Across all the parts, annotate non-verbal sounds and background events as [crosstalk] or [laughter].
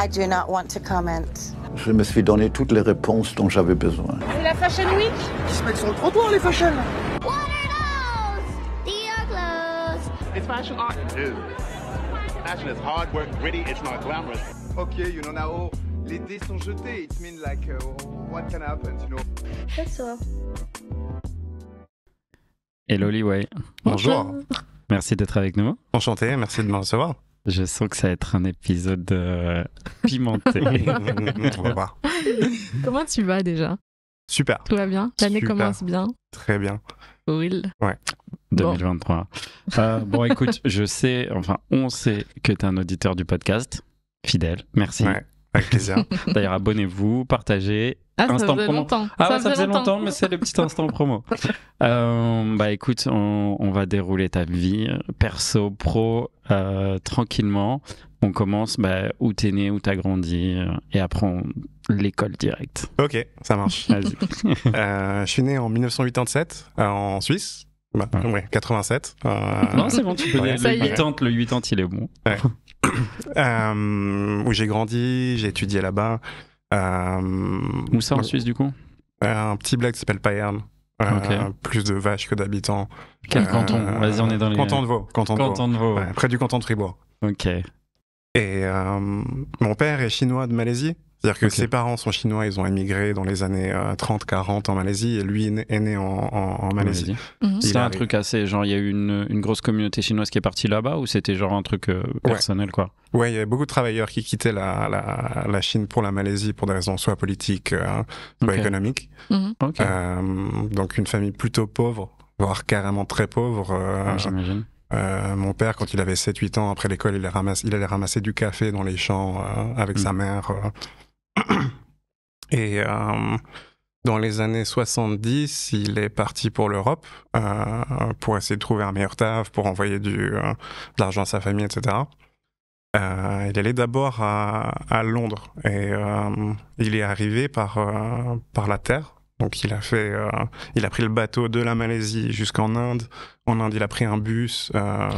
Je ne veux pas to Je me suis donné toutes les réponses dont j'avais besoin. C'est la Fashion Week Ils se mettent sur le trottoir, les fashions What are those? clothes. It's fashion art. Dude, fashion is hard work, gritty, it's not glamorous. Okay, you know now, les dés sont jetés. It means like, uh, what can happen, you know? That's all. Hello, Liway. Bonjour. Bonjour. Merci d'être avec nous. Enchanté, merci de me recevoir. Je sens que ça va être un épisode pimenté. Comment tu vas déjà Super. Tout va bien L'année commence bien Très bien. Oui. Ouais. 2023. Euh, bon. écoute, je sais, enfin, on sait que tu es un auditeur du podcast. Fidèle, merci. Avec plaisir. [laughs] D'ailleurs, abonnez-vous, partagez. Ah, instant ça faisait promo. longtemps. Ah, ça, faisait longtemps, mais c'est le petit instant promo. [laughs] Euh, bah écoute, on, va dérouler ta vie euh, perso, pro, euh, tranquillement. On commence bah, où t'es né, où t'as grandi, et après on... l'école directe. Ok, ça marche. [laughs] je suis né en 1987 en Suisse. Bah, ouais. 87. Non, c'est bon, le, 80, ans il est bon. [coughs] Euh, où j'ai grandi, j'ai étudié là-bas. Euh, où ça en Suisse du coup euh, Un petit bled qui s'appelle Payerne. Plus de vaches que d'habitants. Quel canton Vas-y, on est dans les. Canton de Vaud. Canton, de Vaud. près du canton de Fribourg. Ok. Et mon père est chinois de Malaisie. C'est-à-dire que ses parents sont chinois, ils ont émigré dans les années 30-40 euh, en Malaisie, et lui est né, en, Malaisie. Mhm. C'est un truc assez, genre, il y a eu une, grosse communauté chinoise qui est partie là-bas, ou c'était genre un truc euh, personnel, quoi Ouais, il y avait beaucoup de travailleurs qui quittaient la, Chine pour la Malaisie pour des raisons soit politiques, euh, soit économiques. Mhm. donc une famille plutôt pauvre, voire carrément très pauvre. mon père, quand il avait 7-8 ans, après l'école, il, allait ramasser du café dans les champs avec mm. sa mère. Et euh, dans les années 70, il est parti pour l'Europe euh, pour essayer de trouver un meilleur taf, pour envoyer du, euh, de l'argent à sa famille, etc. Euh, il allait d'abord à, Londres et il est arrivé par, par la terre. Donc il a fait, il a pris le bateau de la Malaisie jusqu'en Inde. En Inde, il a pris un bus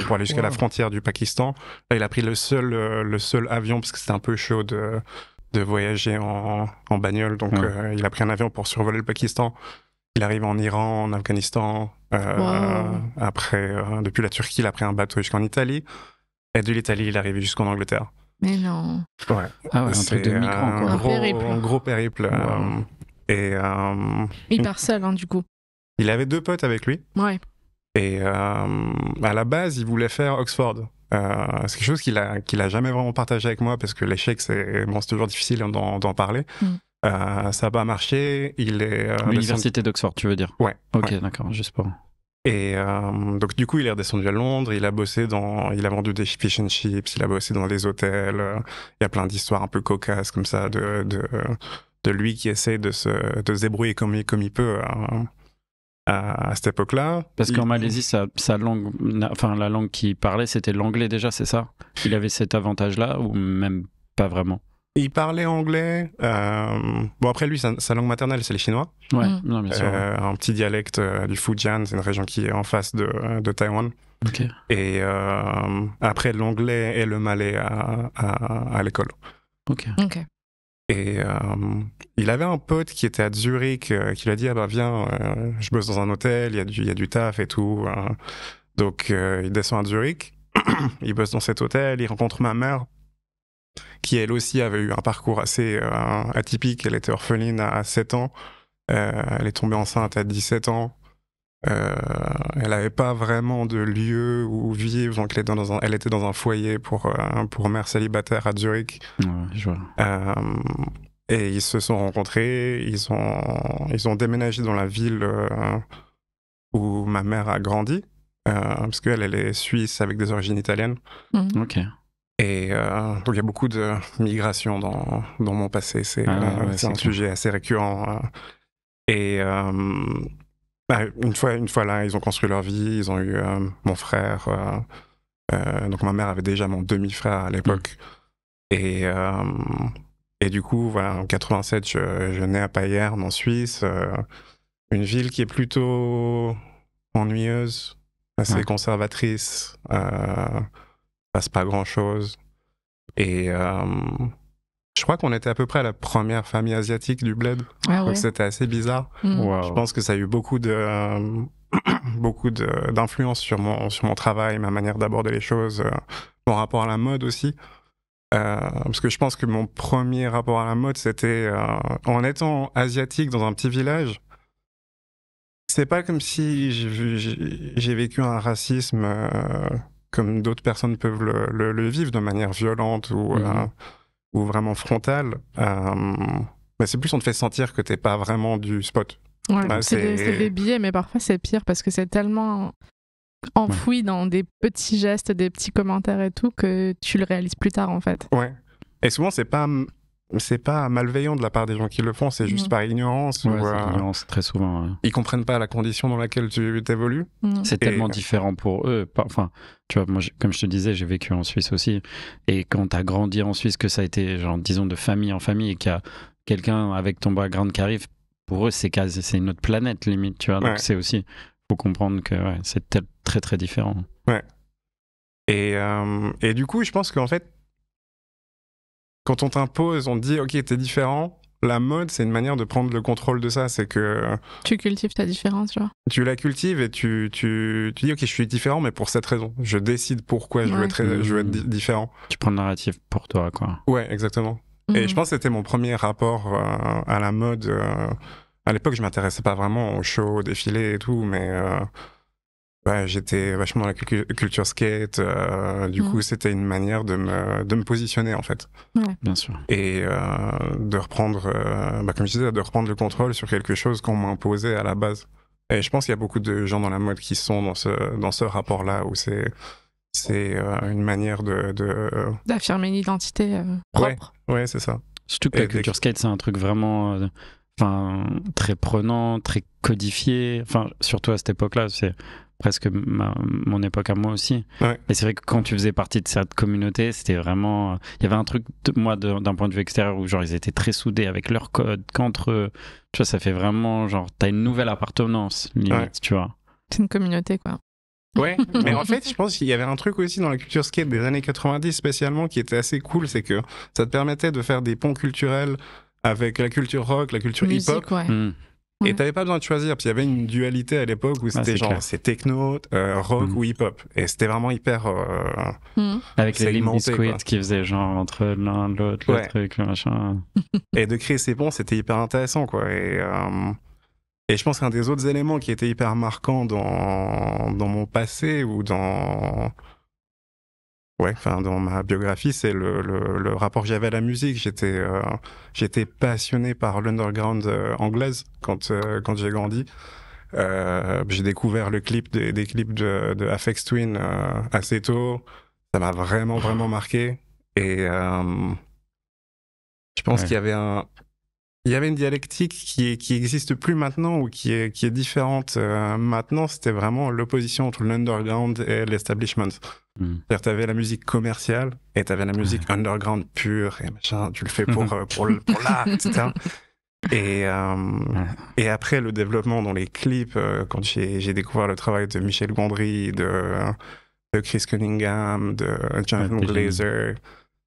pour aller jusqu'à la frontière du Pakistan. il a pris le seul, le seul avion parce que c'était un peu chaud de, de voyager en, en bagnole. Donc, euh, il a pris un avion pour survoler le Pakistan. Il arrive en Iran, en Afghanistan. Euh, après, euh, depuis la Turquie, il a pris un bateau jusqu'en Italie. Et de l'Italie, il est arrivé jusqu'en Angleterre. Mais non. Ouais. Ah c'est un gros périple. et, il part seul, hein, du coup. Il avait deux potes avec lui. Ouais. Et à la base, il voulait faire Oxford. Euh, c'est quelque chose qu'il a, qu'il a jamais vraiment partagé avec moi parce que l'échec, c'est bon, toujours difficile d'en parler. Mm. Euh, ça n'a pas marché. Il est euh, l'université d'Oxford, tu veux dire Ouais. Ok, d'accord, juste pour. Et donc du coup, il est redescendu à Londres. Il a bossé dans, il a vendu des fish and chips. Il a bossé dans des hôtels. Il y a plein d'histoires un peu cocasses comme ça de de, de lui qui essaie de se de débrouiller comme il comme il peut. Hein à, cette époque-là. Parce qu'en Malaisie, sa, langue, enfin la langue qu'il parlait, c'était l'anglais déjà, c'est ça Il avait cet avantage-là ou même pas vraiment il parlait anglais. Euh, bon, après, lui, sa, langue maternelle, c'est le chinois. Ouais, mm. non, bien sûr, euh, un petit dialecte euh, du Fujian, c'est une région qui est en face de, Taïwan. Et après, l'anglais et le malais à, à, l'école. Ok. okay. Et euh, il avait un pote qui était à Zurich, euh, qui lui a dit ah bah viens, euh, je bosse dans un hôtel, il y a du, il y a du taf et tout. Donc il descend à Zurich, [clears throat] il bosse dans cet hôtel, il rencontre ma mère qui elle aussi avait eu un parcours assez atypique. Elle était orpheline à, 7 ans, elle est tombée enceinte à 17 ans. Euh, elle n'avait pas vraiment de lieu où vivre, donc elle était dans un, elle était dans un foyer pour, euh, pour mère célibataire à Zurich. Euh, et ils se sont rencontrés, ils ont, ils ont déménagé dans la ville où ma mère a grandi, parce qu'elle elle est suisse avec des origines italiennes. Mhm. Ok. Et donc il y a beaucoup de migration dans, dans mon passé, c'est ah, un sujet assez récurrent. Hein. et bah, une, fois, une fois là, ils ont construit leur vie, ils ont eu euh, mon frère. Euh, euh, donc ma mère avait déjà mon demi-frère à l'époque. Mm. Et, et du coup, en 87, je, je nais à Payerne, en Suisse. une ville qui est plutôt ennuyeuse, assez conservatrice. passe pas grand-chose. Et... Je crois qu'on était à peu près la première famille asiatique du bled. Ah c'était assez bizarre. Hmm. Je pense que ça a eu beaucoup de euh, [clears throat] beaucoup de d'influence sur mon sur mon travail, ma manière d'aborder les choses, euh, mon rapport à la mode aussi. Euh, parce que je pense que mon premier rapport à la mode, c'était en étant asiatique dans un petit village. C'est pas comme si j'ai vécu un racisme comme d'autres personnes peuvent le, le, vivre de manière violente ou hmm ou vraiment frontal, euh, bah, c'est plus on te fait sentir que t'es pas vraiment du spot. Ouais, c'est des, billets, mais parfois c'est pire parce que c'est tellement enfoui dans des petits gestes, des petits commentaires et tout que tu le réalises plus tard en fait. Ouais. Et souvent c'est pas c'est pas malveillant de la part des gens qui le font, c'est juste mm. par ignorance. Ouais, ou, euh, ignorance très souvent. Ils comprennent pas la condition dans laquelle tu évolues. Mm. C'est tellement différent pour eux. Enfin, tu vois, moi, comme je te disais, j'ai vécu en Suisse aussi. Et quand tu as grandi en Suisse, que ça a été, genre, disons, de famille en famille, et qu'il y a quelqu'un avec ton background qui arrive, pour eux, c'est c'est une autre planète limite, tu vois. Donc c'est aussi, faut comprendre que c'est très, très différent. Ouais. Et, euh, et du coup, je pense qu'en fait, quand on t'impose, on te dit, OK, t'es différent. La mode, c'est une manière de prendre le contrôle de ça. C'est que. Euh, tu cultives ta différence, genre. Tu la cultives et tu, tu, tu dis, OK, je suis différent, mais pour cette raison. Je décide pourquoi je, veux être, différent. Tu prends le narratif pour toi, quoi. Ouais, exactement. Et mhm. je pense que c'était mon premier rapport euh, à la mode. Euh, à l'époque, je m'intéressais pas vraiment aux shows, aux défilés et tout, mais. Bah, j'étais vachement dans la culture skate. Euh, du mmh. coup, c'était une manière de me, de me positionner, en fait. Bien sûr. Et euh, de reprendre, euh, bah, comme je disais, de reprendre le contrôle sur quelque chose qu'on m'imposait à la base. Et je pense qu'il y a beaucoup de gens dans la mode qui sont dans ce, dans ce rapport-là où c'est. C'est une manière de. D'affirmer une identité propre. Ouais, c'est ça. Surtout que la culture skate, c'est un truc vraiment enfin, très prenant, très codifié. Enfin, surtout à cette époque-là, c'est presque ma, mon époque à moi aussi. Ouais. Et c'est vrai que quand tu faisais partie de cette communauté, c'était vraiment. Euh, il y avait un truc, de, moi, d'un point de vue extérieur, où genre ils étaient très soudés avec leur code, qu'entre eux. Tu vois, ça fait vraiment genre, t'as une nouvelle appartenance, limite, tu vois. C'est une communauté, quoi. Ouais, [laughs] mais en fait, je pense qu'il y avait un truc aussi dans la culture skate des années 90 spécialement qui était assez cool, c'est que ça te permettait de faire des ponts culturels avec la culture rock, la culture hip-hop. Mmh. Et t'avais pas besoin de choisir. Puis il y avait une dualité à l'époque où bah, c'était genre c'est techno, euh, rock mhm. ou hip hop. Et c'était vraiment hyper. Euh, mhm. Avec les limites qui faisaient genre entre l'un, l'autre, le truc, le machin. [laughs] et de créer ces ponts, c'était hyper intéressant quoi. Et, euh, et je pense qu'un des autres éléments qui était hyper marquant dans, dans mon passé ou dans Ouais, enfin dans ma biographie, c'est le, le, le, rapport que j'avais à la musique. J'étais euh, j'étais passionné par l'underground euh, anglaise quand euh, quand j'ai grandi. j'ai découvert le clip des, clips de, de Afex Twin assez tôt. Ça m'a vraiment vraiment marqué et je pense qu'il y avait un il y avait une dialectique qui qui existe plus maintenant ou qui est qui est différente maintenant. C'était vraiment l'opposition entre l'underground et l'establishment. Hmm. C'est-à-dire, t'avais la musique commerciale et t'avais la musique underground pure et machin, tu le fais pour, mhm. euh, pour, pour, l'art, etc. Et, [laughs] euh, et après, le développement dans les clips, euh, quand j'ai découvert le travail de Michel Gondry, de, Chris Cunningham, de Jonathan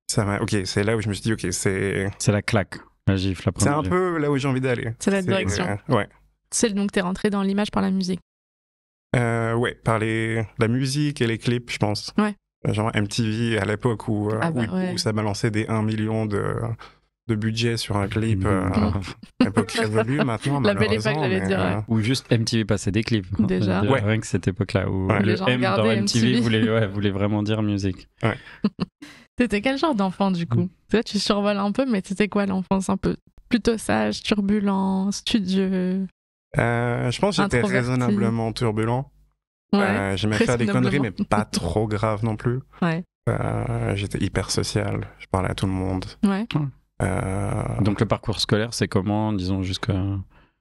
ça Ok, c'est là où je me suis dit, ok, c'est. C'est la claque, la C'est un peu là où j'ai envie d'aller. C'est la direction. ouais. Celle donc, t'es rentré dans l'image par la musique. Euh, ouais, par la musique et les clips, je pense. Genre MTV à l'époque où, euh, ah bah où, ça balançait des 1 million de, de budget sur un clip. Euh, époque révolue [laughs] maintenant. La belle époque, dire. Euh, Ou juste MTV passait des clips. Déjà. ouais. Rien que cette époque-là où le M dans MTV, MTV. Voulait, voulait, vraiment dire musique. [laughs] T'étais quel genre d'enfant du coup mm. Toi, tu survoles un peu, mais c'était quoi l'enfance un peu plutôt sage, turbulent, studieux euh, je pense que j'étais raisonnablement turbulent. Euh, j'aimais faire des conneries, mais pas trop grave non plus. Euh, j'étais hyper social, je parlais à tout le monde. Donc le parcours scolaire, c'est comment, disons, jusqu'à...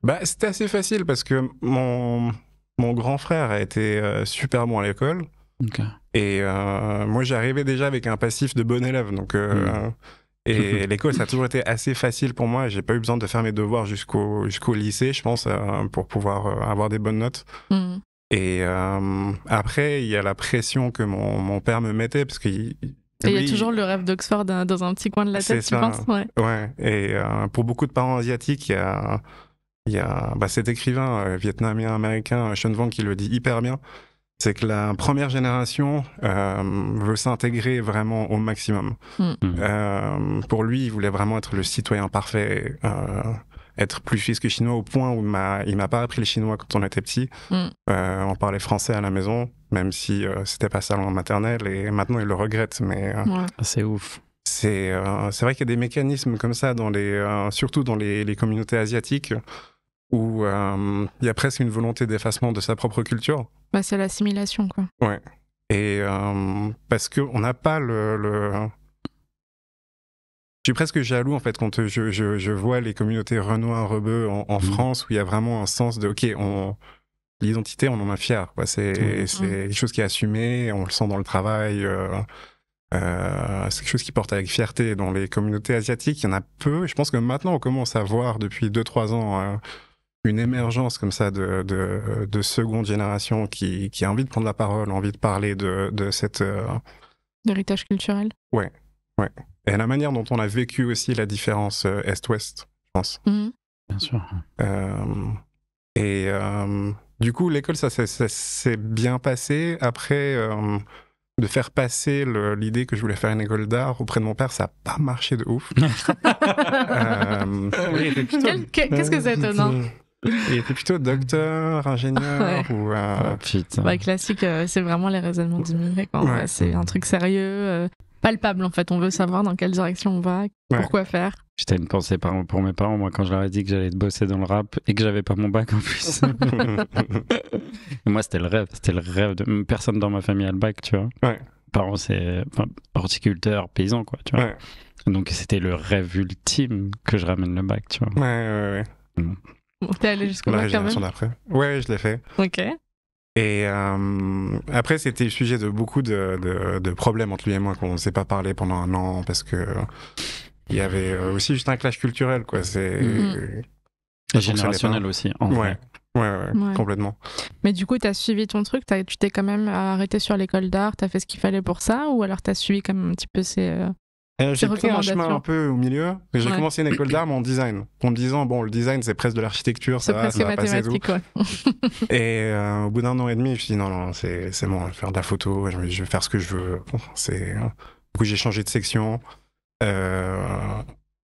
Bah, c'était assez facile parce que mon, mon grand frère a été super bon à l'école. Et moi, j'arrivais déjà avec un passif de bon élève, donc... Hmm. Et [laughs] l'école, ça a toujours été assez facile pour moi. J'ai pas eu besoin de faire mes devoirs jusqu'au jusqu'au lycée, je pense, euh, pour pouvoir euh, avoir des bonnes notes. Mm. Et euh, après, il y a la pression que mon, mon père me mettait, parce qu'il il y a toujours le rêve d'Oxford hein, dans un petit coin de la tête, tu penses ouais. ouais. Et pour beaucoup de parents asiatiques, il y a, il y a bah, cet écrivain vietnamien-américain, Sean qui le dit hyper bien c'est que la première génération euh, veut s'intégrer vraiment au maximum. Hmm. Hmm. Euh, pour lui, il voulait vraiment être le citoyen parfait, euh, être plus fils que chinois au point où il m'a pas appris le chinois quand on était petit. Hmm. on parlait français à la maison, même si c'était pas ça en maternelle, et maintenant il le regrette. Mais ah, c'est ouf. C'est vrai qu'il y a des mécanismes comme ça dans les, surtout dans les communautés asiatiques où il y a presque une volonté d'effacement de sa propre culture. Bah, c'est l'assimilation, quoi. Ouais. Et euh, parce qu'on n'a pas le, Je suis presque jaloux, en fait, quand je, vois les communautés renois, rebeu en, mmh. France, où il y a vraiment un sens de, OK, on... L'identité, on en a fier. C'est mmh. quelque chose qui est assumé, on le sent dans le travail. Euh, euh, c'est quelque chose qui porte avec fierté dans les communautés asiatiques. Il y en a peu. Je pense que maintenant, on commence à voir depuis 2-3 ans une émergence comme ça de, de, de seconde génération qui, qui, a envie de prendre la parole, envie de parler de, de cette... Euh, D'héritage culturel Ouais, ouais. Et la manière dont on a vécu aussi la différence euh, Est-Ouest, je pense. Mmh. Bien sûr. Euh, et du coup, l'école, ça, s'est bien passé. Après, de faire passer l'idée que je voulais faire une école d'art auprès de mon père, ça n'a pas marché de ouf. [laughs] Qu'est-ce que c'est étonnant il était plutôt docteur, ingénieur ou. Euh... Ah, putain bah, classique, euh, c'est vraiment les raisonnements du Ouais. C'est un truc sérieux, euh, palpable en fait. On veut savoir dans quelle direction on va, pourquoi faire. J'étais une pensée pour mes parents, moi, quand je leur ai dit que j'allais bosser dans le rap et que j'avais pas mon bac en plus. [laughs] moi, c'était le rêve, c'était le rêve de personne dans ma famille a le bac, tu vois. Parents, c'est enfin, horticulteur, paysan, quoi, tu vois. Donc, c'était le rêve ultime que je ramène le bac, tu vois. Ouais, ouais, ouais. Mm. [laughs] t'es allé jusqu'au La génération d'après. Ouais, je l'ai fait. Ok. Et euh, après, c'était le sujet de beaucoup de, de, problèmes entre lui et moi qu'on ne s'est pas parlé pendant un an parce que il y avait euh, aussi juste un clash culturel, quoi. C'est mm-hmm. générationnel aussi. En ouais. Ouais, complètement. Mais du coup, tu as suivi ton truc, tu t'es quand même arrêté sur l'école d'art, tu as fait ce qu'il fallait pour ça, ou alors tu as suivi comme un petit peu ces, euh, euh, j'ai pris un chemin un peu au milieu. J'ai commencé une école d'art en design, en me disant bon, le design c'est presque de l'architecture, ça, va, ça va passer tout. et euh, au bout d'un an et demi, je me suis dit non, non, c'est bon, je vais faire de la photo, je vais faire ce que je veux. C'est hein. du coup j'ai changé de section. Euh...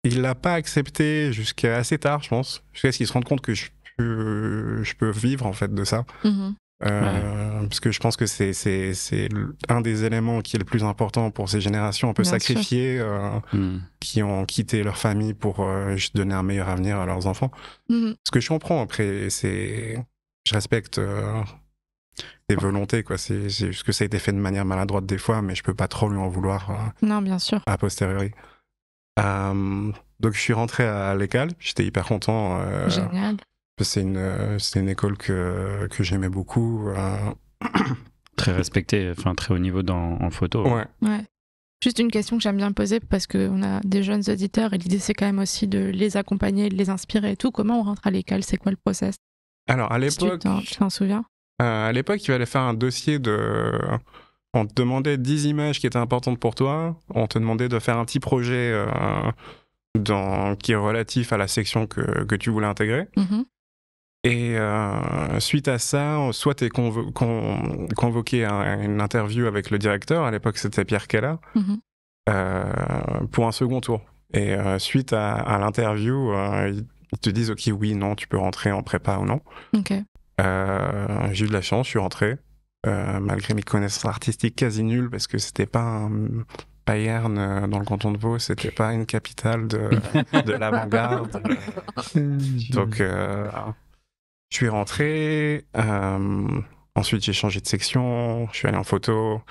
il l'a pas accepté jusqu'à assez tard, je pense, jusqu'à ce qu'il se rende compte que je, je, peux vivre en fait de ça. Mm-hmm. Euh, parce que je pense que c'est c'est un des éléments qui est le plus important pour ces générations un peu sacrifiées euh, hmm. qui ont quitté leur famille pour euh, donner un meilleur avenir à leurs enfants. Mm-hmm. Ce que je comprends après, c'est je respecte des volontés, quoi. C'est juste que ça a été fait de manière maladroite des fois, mais je peux pas trop lui en vouloir. non, bien sûr. A posteriori. donc je suis rentré à l'école, j'étais hyper content. Génial. C'est une, euh, une école que, que j'aimais beaucoup. Euh, [clears throat] très respectée, enfin très haut niveau dans, en photo. Ouais. Juste une question que j'aime bien poser parce qu'on a des jeunes auditeurs et l'idée c'est quand même aussi de les accompagner, de les inspirer et tout. Comment on rentre à l'école C'est quoi le process Alors à l'époque. tu t'en souviens euh, À l'époque, faire un dossier de. On te demandait 10 images qui étaient importantes pour toi. On te demandait de faire un petit projet dans... qui est relatif à la section que, que tu voulais intégrer. Mm-hmm. Et euh, suite à ça, soit tu es convoqué à une interview avec le directeur, à l'époque c'était Pierre Keller mm-hmm. euh, pour un second tour. Et euh, suite à, l'interview, ils te disent ok oui, non, tu peux rentrer en prépa ou non. J'ai eu de la chance, je suis rentré, malgré mes connaissances artistiques quasi nulles, parce que c'était pas un, Payerne dans le canton de Vaud, c'était pas une capitale de, de [laughs] l'avant-garde. [laughs] Donc, je suis rentré, euh, ensuite j'ai changé de section, je suis allé en photo.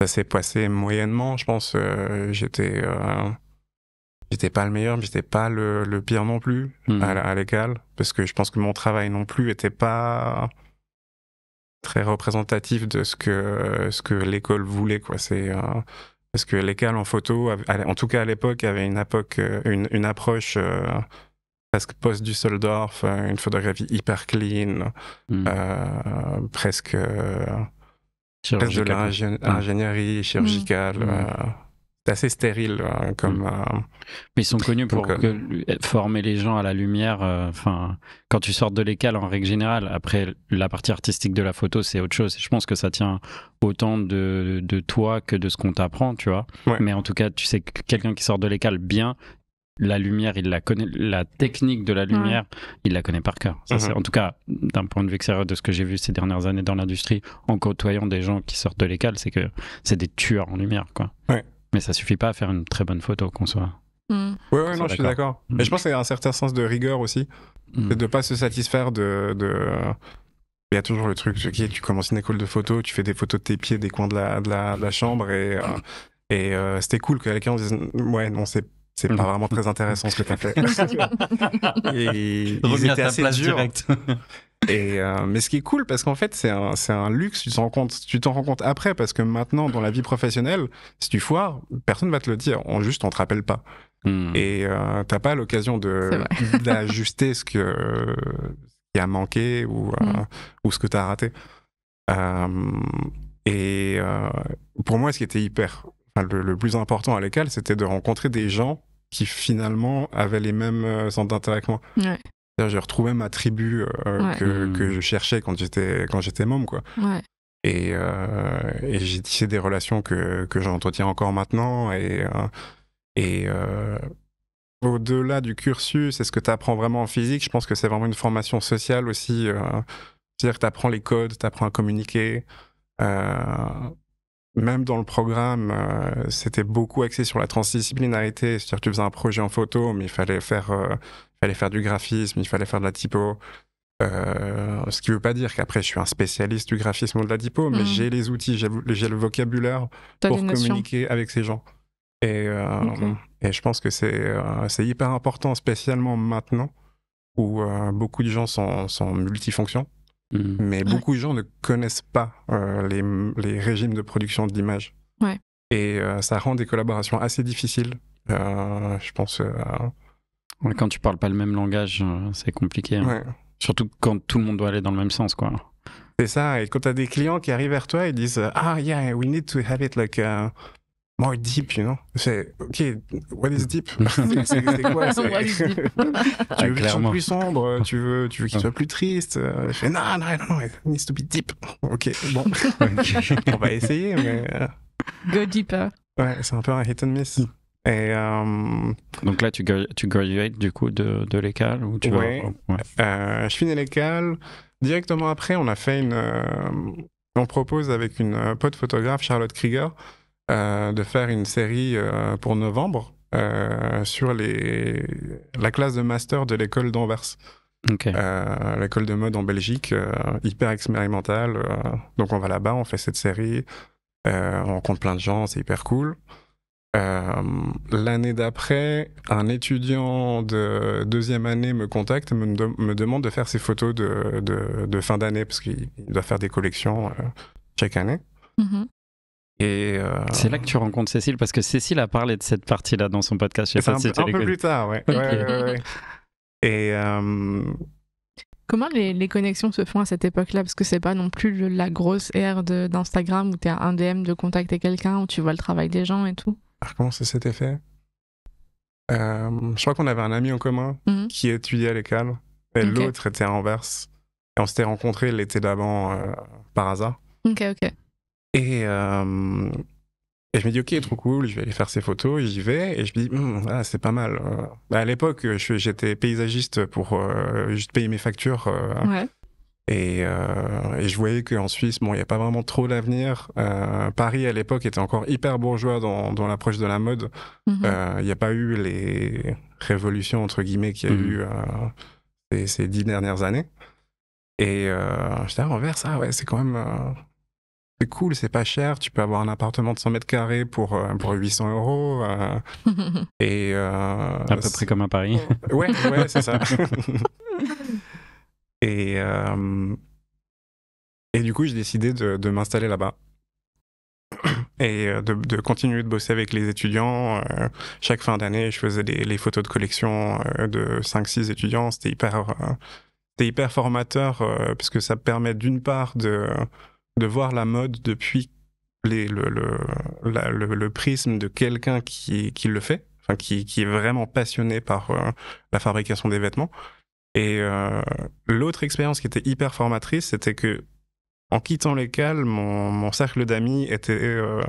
Ça s'est passé moyennement, je pense. Euh, j'étais, euh, j'étais pas le meilleur, mais j'étais pas le, pire non plus hmm. à, l'école, parce que je pense que mon travail non plus était pas très représentatif de ce que ce que l'école voulait quoi. C'est parce que l'école en photo, en tout cas à l'époque, avait une, époque, une, une approche presque post Düsseldorf, euh, une photographie hyper clean, euh, hmm. presque, euh, presque, de l'ingénierie ah. chirurgicale. Hmm. C'est assez stérile comme. Hmm. Mais ils sont connus pour former les gens à la lumière. Enfin, quand tu sors de l'école en règle générale, après la partie artistique de la photo, c'est autre chose. je pense que ça tient autant de, de toi que de ce qu'on t'apprend, tu vois. Mais en tout cas, tu sais que quelqu'un qui sort de l'école bien, la lumière, il la connaît, la technique de la lumière, il la connaît par cœur. Mhm. En tout cas, d'un point de vue extérieur de ce que j'ai vu ces dernières années dans l'industrie, en côtoyant des gens qui sortent de l'école, c'est que c'est des tueurs en lumière, quoi. Ouais. Mais ça suffit pas à faire une très bonne photo, qu'on soit. Oui, mm. Oui, non, je suis d'accord. Mm. Mais je pense qu'il y a un certain sens de rigueur aussi, mm. de ne pas se satisfaire de... Il y a toujours le truc, tu commences une école de photo, tu fais des photos de tes pieds, des coins de la, chambre, et, euh, et euh, c'était cool que quelqu'un dise Ouais, non, c'est c'est pas mhm. vraiment très intéressant ce que tu as fait. [laughs] et [laughs] assez direct. [laughs] Euh, mais ce qui est cool, parce qu'en fait, c'est un, un, luxe, tu t'en rends compte, tu t'en rends compte après, parce que maintenant, dans la vie professionnelle, si tu foires, personne va te le dire. On juste, on te rappelle pas. Hmm. Et euh, t'as pas l'occasion de d'ajuster ce que qui a manqué ou euh, hmm. ou ce que t'as raté. et pour moi, ce qui était hyper le, le, plus important à l'école, c'était de rencontrer des gens qui finalement avaient les mêmes centres euh, d'intérêt que moi. Ouais. J'ai retrouvé ma tribu euh, mmh. que, je cherchais quand j'étais quand j'étais môme quoi. Euh, et, j'ai tissé des relations que, que j'entretiens encore maintenant et et au-delà du cursus, est-ce que tu apprends vraiment en physique Je pense que c'est vraiment une formation sociale aussi. C'est-à-dire que tu apprends les codes, tu apprends à communiquer même dans le programme, euh, c'était beaucoup axé sur la transdisciplinarité. C'est-à-dire que tu faisais un projet en photo, mais il fallait faire, euh, fallait faire du graphisme, il fallait faire de la typo. Euh, ce qui ne veut pas dire qu'après je suis un spécialiste du graphisme ou de la typo, mais mm. j'ai les outils, j'ai le vocabulaire pour communiquer avec ces gens. Et, je pense que c'est hyper important, spécialement maintenant, où beaucoup de gens sont, sont multifonctions. Mm. Mais beaucoup de gens ne connaissent pas euh, les, les, régimes de production de Ouais. Et euh, ça rend des collaborations assez difficiles. Euh, je pense. quand tu parles pas le même langage, c'est compliqué. Hein. Surtout quand tout le monde doit aller dans le même sens, quoi. C'est ça. Et quand tu as des clients qui arrivent vers toi et disent Ah, yeah, we need to have it like more deep, you know. C'est ok, what is deep [laughs] C'est quoi [laughs] Tu veux qu'il soit plus sombre Tu veux, tu veux qu'il soit plus triste euh, Je fais non, non, non, non, it needs to be deep. Ok, bon, [laughs] on va essayer, mais euh, go deeper. Ouais, c'est un peu un hit and miss. Mm. Et, euh, Donc là, tu, tu graduates du coup de, de l'école ou tu ouais. ouais. je finis l'école. Directement après, on a fait une. on propose avec une pote photographe, Charlotte Krieger, euh, de faire une série euh, pour novembre euh, sur les, la classe de master de l'école d'Anvers. l'école de mode en Belgique, hyper expérimentale. donc on va là-bas, on fait cette série, on rencontre plein de gens, c'est hyper cool. L'année d'après, un étudiant de deuxième année me contacte, me, me demande de faire ses photos de, de, fin d'année, parce qu'il doit faire des collections chaque année. Mm-hmm. Euh, c'est là que tu rencontres Cécile, parce que Cécile a parlé de cette partie-là dans son podcast. Je pas un, peu, un peu plus tard, ouais. Et euh, Comment les, connexions se font à cette époque-là Parce que c'est pas non plus la grosse ère d'Instagram où tu as un DM de contacter quelqu'un, où tu vois le travail des gens et tout. Alors, comment ça s'était fait euh, Je crois qu'on avait un ami en commun mhm. qui étudiait à l'école et l'autre était à Anvers. Et on s'était rencontrés l'été d'avant par hasard. Ok, ok. Euh, et, je me dis, ok, trop cool, je vais aller faire ces photos, j'y vais, et je me dis, hmm, c'est pas mal. Euh, à l'époque, j'étais paysagiste pour euh, juste payer mes factures. et, je voyais qu'en Suisse, bon, il n'y a pas vraiment trop d'avenir. Paris, à l'époque, était encore hyper bourgeois dans, l'approche de la mode. Mhm. Il n'y a pas eu les révolutions, entre guillemets, qu'il y a mhm. eu ces, dix dernières années. Et j'étais à ah, ouais, c'est quand même c'est cool, c'est pas cher, tu peux avoir un appartement de 100 mètres carrés pour, euh, pour 800 euros. Euh, et, euh, à peu près comme à Paris. ouais, c'est ça. [laughs] et, du coup, j'ai décidé de, m'installer là-bas. Et de, continuer de bosser avec les étudiants. chaque fin d'année, je faisais les, photos de collection de 5-6 étudiants. C'était hyper, hyper formateur parce que ça permet d'une part de de voir la mode depuis le, le, prisme de quelqu'un qui, qui, le fait, qui, est vraiment passionné par euh, la fabrication des vêtements. Et euh, l'autre expérience qui était hyper formatrice, c'était que en quittant les cales, mon, cercle d'amis était euh,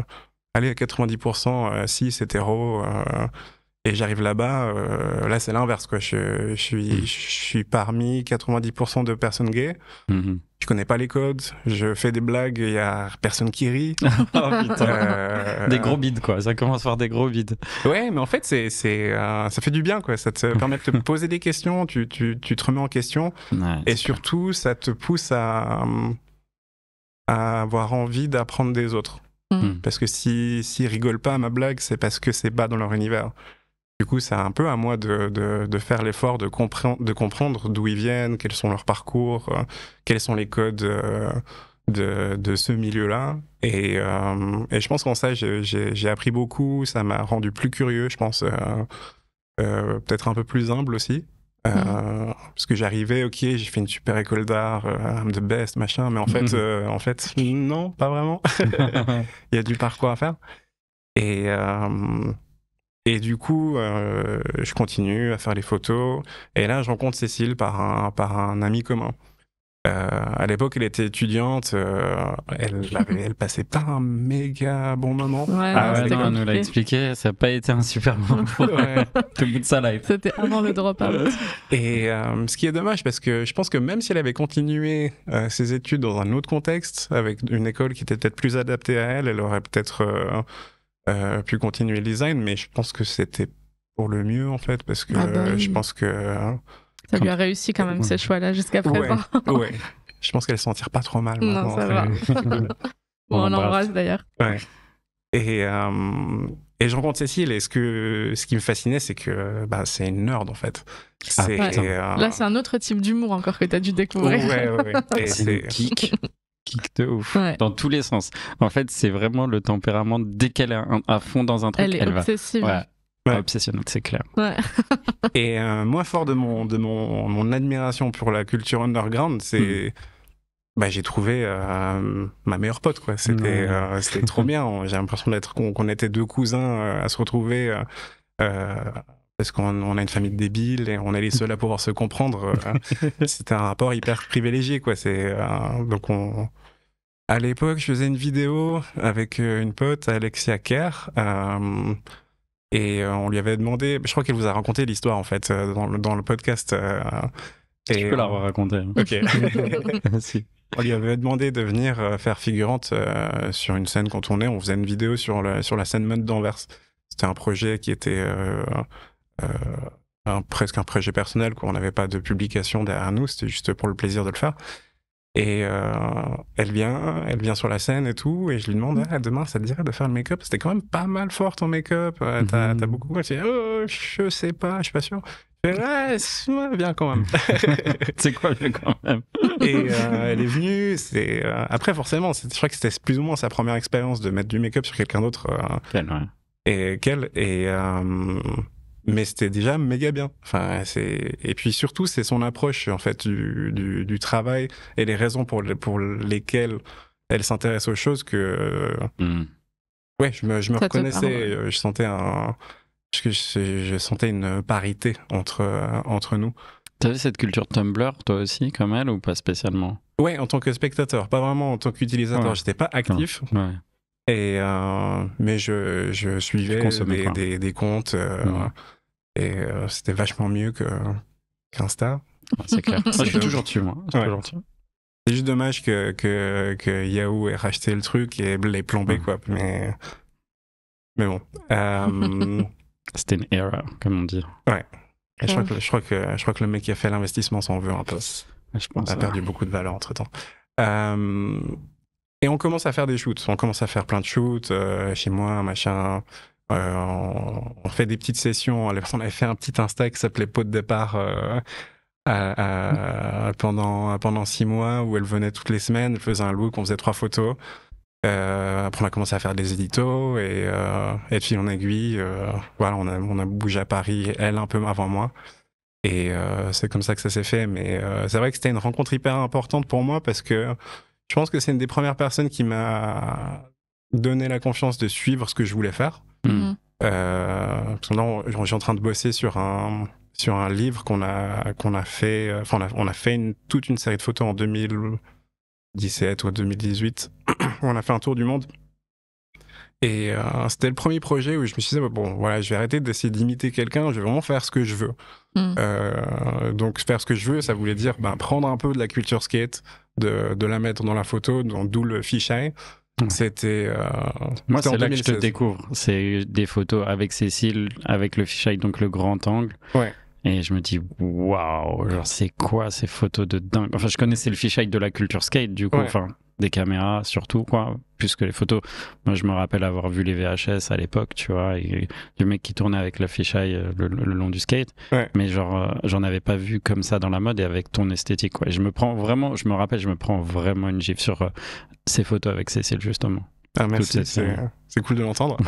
allé à 90% cis, hétéro. et j'arrive là-bas, là c'est l'inverse quoi. Je, suis, mmh. je suis parmi 90% de personnes gays. Mmh je connais pas les codes, je fais des blagues, il y a personne qui rit. [laughs] oh, euh, Des gros bides quoi, ça commence à voir des gros bides. Ouais, mais en fait c'est c'est euh, ça fait du bien quoi, ça te permet de te [laughs] poser des questions, tu, tu, tu te remets en question et surtout ça te pousse à, à avoir envie d'apprendre des autres. Hmm. Hmm. Parce que si s'ils si rigolent pas à ma blague, c'est parce que c'est pas dans leur univers. Du coup, c'est un peu à moi de, de, faire l'effort de, de comprendre d'où ils viennent, quels sont leurs parcours, euh, quels sont les codes euh, de, de, ce milieu-là. Et, euh, et, je pense qu'en ça, j'ai appris beaucoup, ça m'a rendu plus curieux, je pense, peut-être un peu plus humble aussi. Mm-hmm. Parce que j'arrivais, ok, j'ai fait une super école d'art, de best, machin, mais en fait, mm-hmm. en fait non, pas vraiment. [laughs] [laughs] Il y a du parcours à faire. Et et du coup, euh, je continue à faire les photos. Et là, je rencontre Cécile par un, par un ami commun. Euh, à l'époque, elle était étudiante. Euh, [laughs] elle, passait pas un méga bon moment. ah elle nous l'a expliqué. Ça n'a pas été un super [laughs] moment [laughs] tout le bout de sa life. C'était avant le drop-out. Et ce qui est dommage, parce que je pense que même si elle avait continué ses études dans un autre contexte, avec une école qui était peut-être plus adaptée à elle, elle aurait peut-être euh, pu continuer le design mais je pense que c'était pour le mieux en fait, parce que ah bah je pense que. Hein, ça lui a réussi quand même ce choix-là jusqu'à présent. [laughs] Ouais, Je pense qu'elle s'en tire pas trop mal. Non, ça hein. va. [laughs] bon, on l'embrasse d'ailleurs. Ouais. Et, euh, et je rencontre Cécile, et ce, que, ce qui me fascinait, c'est que bah, c'est une nerd en fait. Ah, euh, Là, c'est un autre type d'humour encore que tu as dû découvrir. Ouais, ouais, ouais. [laughs] c'est kick dans tous les sens. En fait, c'est vraiment le tempérament dès qu'elle est à fond dans un truc, elle, est ah, obsessionnante, c'est clair. [laughs] et euh, moi, fort de mon de mon, admiration pour la culture underground, c'est hmm. bah, j'ai trouvé euh, ma meilleure pote quoi. C'était euh, c'était trop bien. [laughs] J'ai l'impression d'être qu'on était deux cousins à se retrouver. parce qu'on a une famille de débiles et on est les seuls à pouvoir se comprendre. [laughs] C'était un rapport hyper privilégié, quoi. C'est donc on, à l'époque, je faisais une vidéo avec euh, une pote, Alexia Kerr, euh, et euh, on lui avait demandé, je crois qu'elle vous a raconté l'histoire en fait dans le, podcast. et je peux la raconter. Hein. Ok. [laughs] [laughs] On lui avait demandé de venir faire figurante sur une scène quand on est. On faisait une vidéo sur, le, sur la scène mode d'Anvers. C'était un projet qui était presque un projet personnel, quoi. on n'avait pas de publication derrière nous, c'était juste pour le plaisir de le faire. Et euh, elle vient, elle vient sur la scène et tout, et je lui demande mm. ah, demain, ça te dirait de faire le make-up C'était quand même pas mal fort ton make-up. tu mm-hmm. t'as, beaucoup. Elle dit oh, je sais pas, je suis pas sûr. Je ouais, viens quand même. [laughs] c'est quoi, viens quand même. [laughs] et euh, elle est venue. C'est euh, après forcément, je crois que c'était plus ou moins sa première expérience de mettre du make-up sur quelqu'un d'autre. Quelle, Et qu'elle et mais c'était déjà méga bien. Enfin, c'est et puis surtout c'est son approche en fait du, du, travail et les raisons pour pour lesquelles elle s'intéresse aux choses que hmm. ouais, je me je me reconnaissais, euh, je sentais un je, je, sentais une parité entre euh, entre nous. T'avais cette culture Tumblr toi aussi comme elle ou pas spécialement Ouais, en tant que spectateur, pas vraiment en tant qu'utilisateur. J'étais pas actif. Et euh, mais je, je suivais des, des, comptes. Et euh, c'était vachement mieux que qu'Insta. C'est clair. [laughs] Moi, je suis toujours dessus, moi. C'est juste dommage que, que, que, Yahoo ait racheté le truc et l'ait plombé, quoi. Mais, mais bon. Euh, [laughs] c'était une erreur, comme on dit. Ouais. je, crois que, je, crois que, je crois que le mec qui a fait l'investissement s'en veut un peu. Je pense, on a perdu beaucoup de valeur entre temps. Euh, et on commence à faire des shoots. On commence à faire plein de shoots chez moi, machin. Euh, on fait des petites sessions. On avait fait un petit Insta qui s'appelait Pot de départ euh, pendant, pendant six mois où elle venait toutes les semaines, faisait un look, on faisait trois photos. Euh, après, on a commencé à faire des éditos et, et de fil en aiguille, voilà, on a, on a bougé à Paris, elle un peu avant moi. Et c'est comme ça que ça s'est fait. Mais c'est vrai que c'était une rencontre hyper importante pour moi parce que je pense que c'est une des premières personnes qui m'a donné la confiance de suivre ce que je voulais faire Hmm. Hmm. Euh, je suis en train de bosser sur un, sur un livre qu'on a, qu'on a fait. Euh, enfin, on a, fait une, toute une série de photos en 2017 ou 2018. [clears throat] on a fait un tour du monde. Et euh, c'était le premier projet où je me suis dit, bon, voilà, je vais arrêter d'essayer d'imiter quelqu'un, je vais vraiment faire ce que je veux. Hmm. donc, faire ce que je veux, ça voulait dire ben, prendre un peu de la culture skate, de, de la mettre dans la photo, d'où le fichier. C'était. Euh, Moi, c'est là que je te découvre. C'est des photos avec Cécile, avec le fisheye, donc le grand angle. Ouais. Et je me dis, waouh, genre c'est quoi ces photos de dingue Enfin, je connaissais le fisheye de la culture skate, du coup, enfin, des caméras surtout quoi puisque les photos moi je me rappelle avoir vu les VHS à l'époque tu vois et du mec qui tournait avec la fisheye euh, le, le long du skate mais genre euh, j'en avais pas vu comme ça dans la mode et avec ton esthétique quoi je me prends vraiment je me rappelle je me prends vraiment une gifle sur euh, ces photos avec Cécile justement ah, merci, c'est cool de l'entendre. [laughs]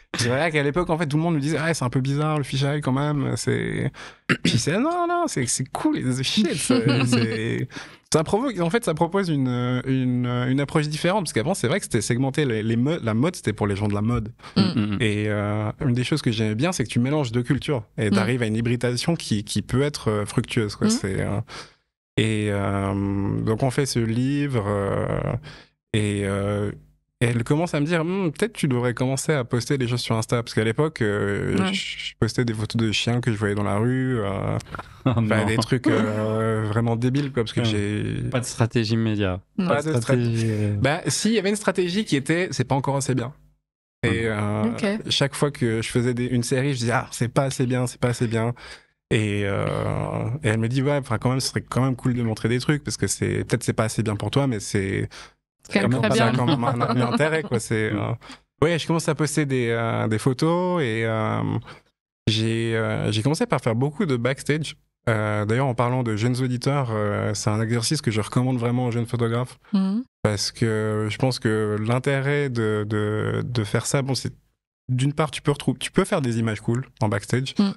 [laughs] c'est vrai qu'à l'époque, en fait, tout le monde nous disait, ah, c'est un peu bizarre le fichier quand même. C'est... [coughs] c'est, non, non, c'est, cool, les shit. [laughs] Ça provoque, en fait, ça propose une, une, une approche différente. Parce qu'avant, c'est vrai que c'était segmenté. Les, la mode, c'était pour les gens de la mode. Mm. Mm, mm, et euh, une des choses que j'aimais bien, c'est que tu mélanges deux cultures et t'arrives à une hybridation qui, qui peut être euh, fructueuse. Quoi. C'est, euh, Et donc, on fait ce livre. Et elle commence à me dire, hmm, peut-être tu devrais commencer à poster des choses sur Insta, parce qu'à l'époque, euh, je postais des photos de chiens que je voyais dans la rue, euh, oh des trucs euh, [laughs] vraiment débiles, quoi, parce que Pas de stratégie média. Pas, de, stratégie... Bah si, il y avait une stratégie qui était, c'est pas encore assez bien. Et chaque fois que je faisais une série, je disais, ah, c'est pas assez bien, c'est pas assez bien. Et, elle me dit ouais, quand même, ce serait quand même cool de montrer des trucs parce que peut-être c'est pas assez bien pour toi, mais c'est c'est quand un, [laughs] intérêt, quoi. C'est, euh, Ouais, je commence à poster des, euh, des photos et euh, j'ai commencé par faire beaucoup de backstage. D'ailleurs, en parlant de jeunes auditeurs, c'est un exercice que je recommande vraiment aux jeunes photographes mhm. parce que je pense que l'intérêt de, de, de, faire ça, bon, c'est d'une part, tu peux, tu peux faire des images cool en backstage. Mhm.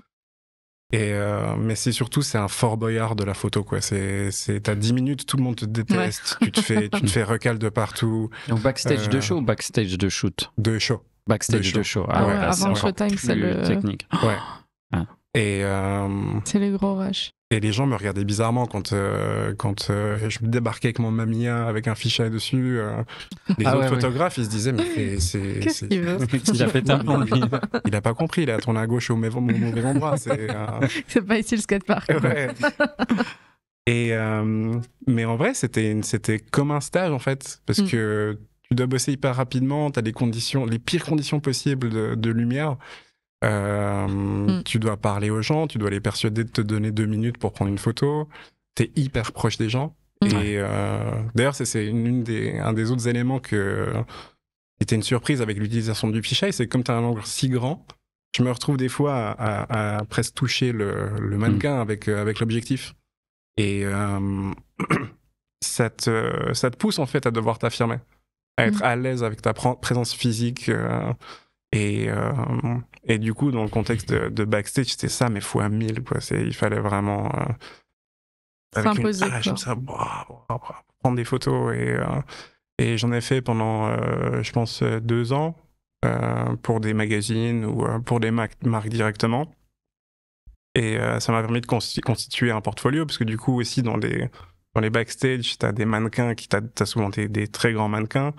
Euh, mais c'est surtout c'est un fort boyard de la photo quoi. C'est à 10 minutes tout le monde te déteste, tu te fais tu te fais [laughs] recal de partout. Donc backstage de euh, show, backstage de shoot. De show. Backstage de show. Ah avant le showtime c'est le technique. [gasps] Ah. Et euh, c'est les gros rush. Et les gens me regardaient bizarrement quand, euh, quand euh, je débarquais avec mon mamia, hein, avec un fichier dessus. Euh. les ah autres photographes, ils se disaient, mais c'est. [laughs] [laughs] Il a fait un [laughs] Il n'a pas compris, il a tourné à gauche au mauvais, endroit. C'est pas ici le skatepark. park Et, mais en vrai, c'était comme un stage, en fait, parce mm. que tu dois bosser hyper rapidement, tu as les conditions, les pires conditions possibles de, de lumière. Euh, mm. Tu dois parler aux gens, tu dois les persuader de te donner deux minutes pour prendre une photo. Tu es hyper proche des gens. Mm. Et euh, d'ailleurs, c'est une, des, un des autres éléments que était une surprise avec l'utilisation du fisheye, c'est que comme tu as un angle si grand, je me retrouve des fois à, presque toucher le, le mm. mannequin avec, euh, avec l'objectif. Et [clears throat] ça, te, ça te pousse en fait à devoir t'affirmer, à être à l'aise avec ta présence physique. Et, euh, et du coup, dans le contexte de, backstage, c'était ça, mais fois mille. quoi. Il fallait vraiment. Euh, prendre des photos. Et, euh, et j'en ai fait pendant, je pense, deux ans pour des magazines ou pour des marques directement. Et ça m'a permis de constituer un portfolio, parce que du coup, aussi, dans des les backstage, t'as des mannequins qui t'as souvent des, des, très grands mannequins.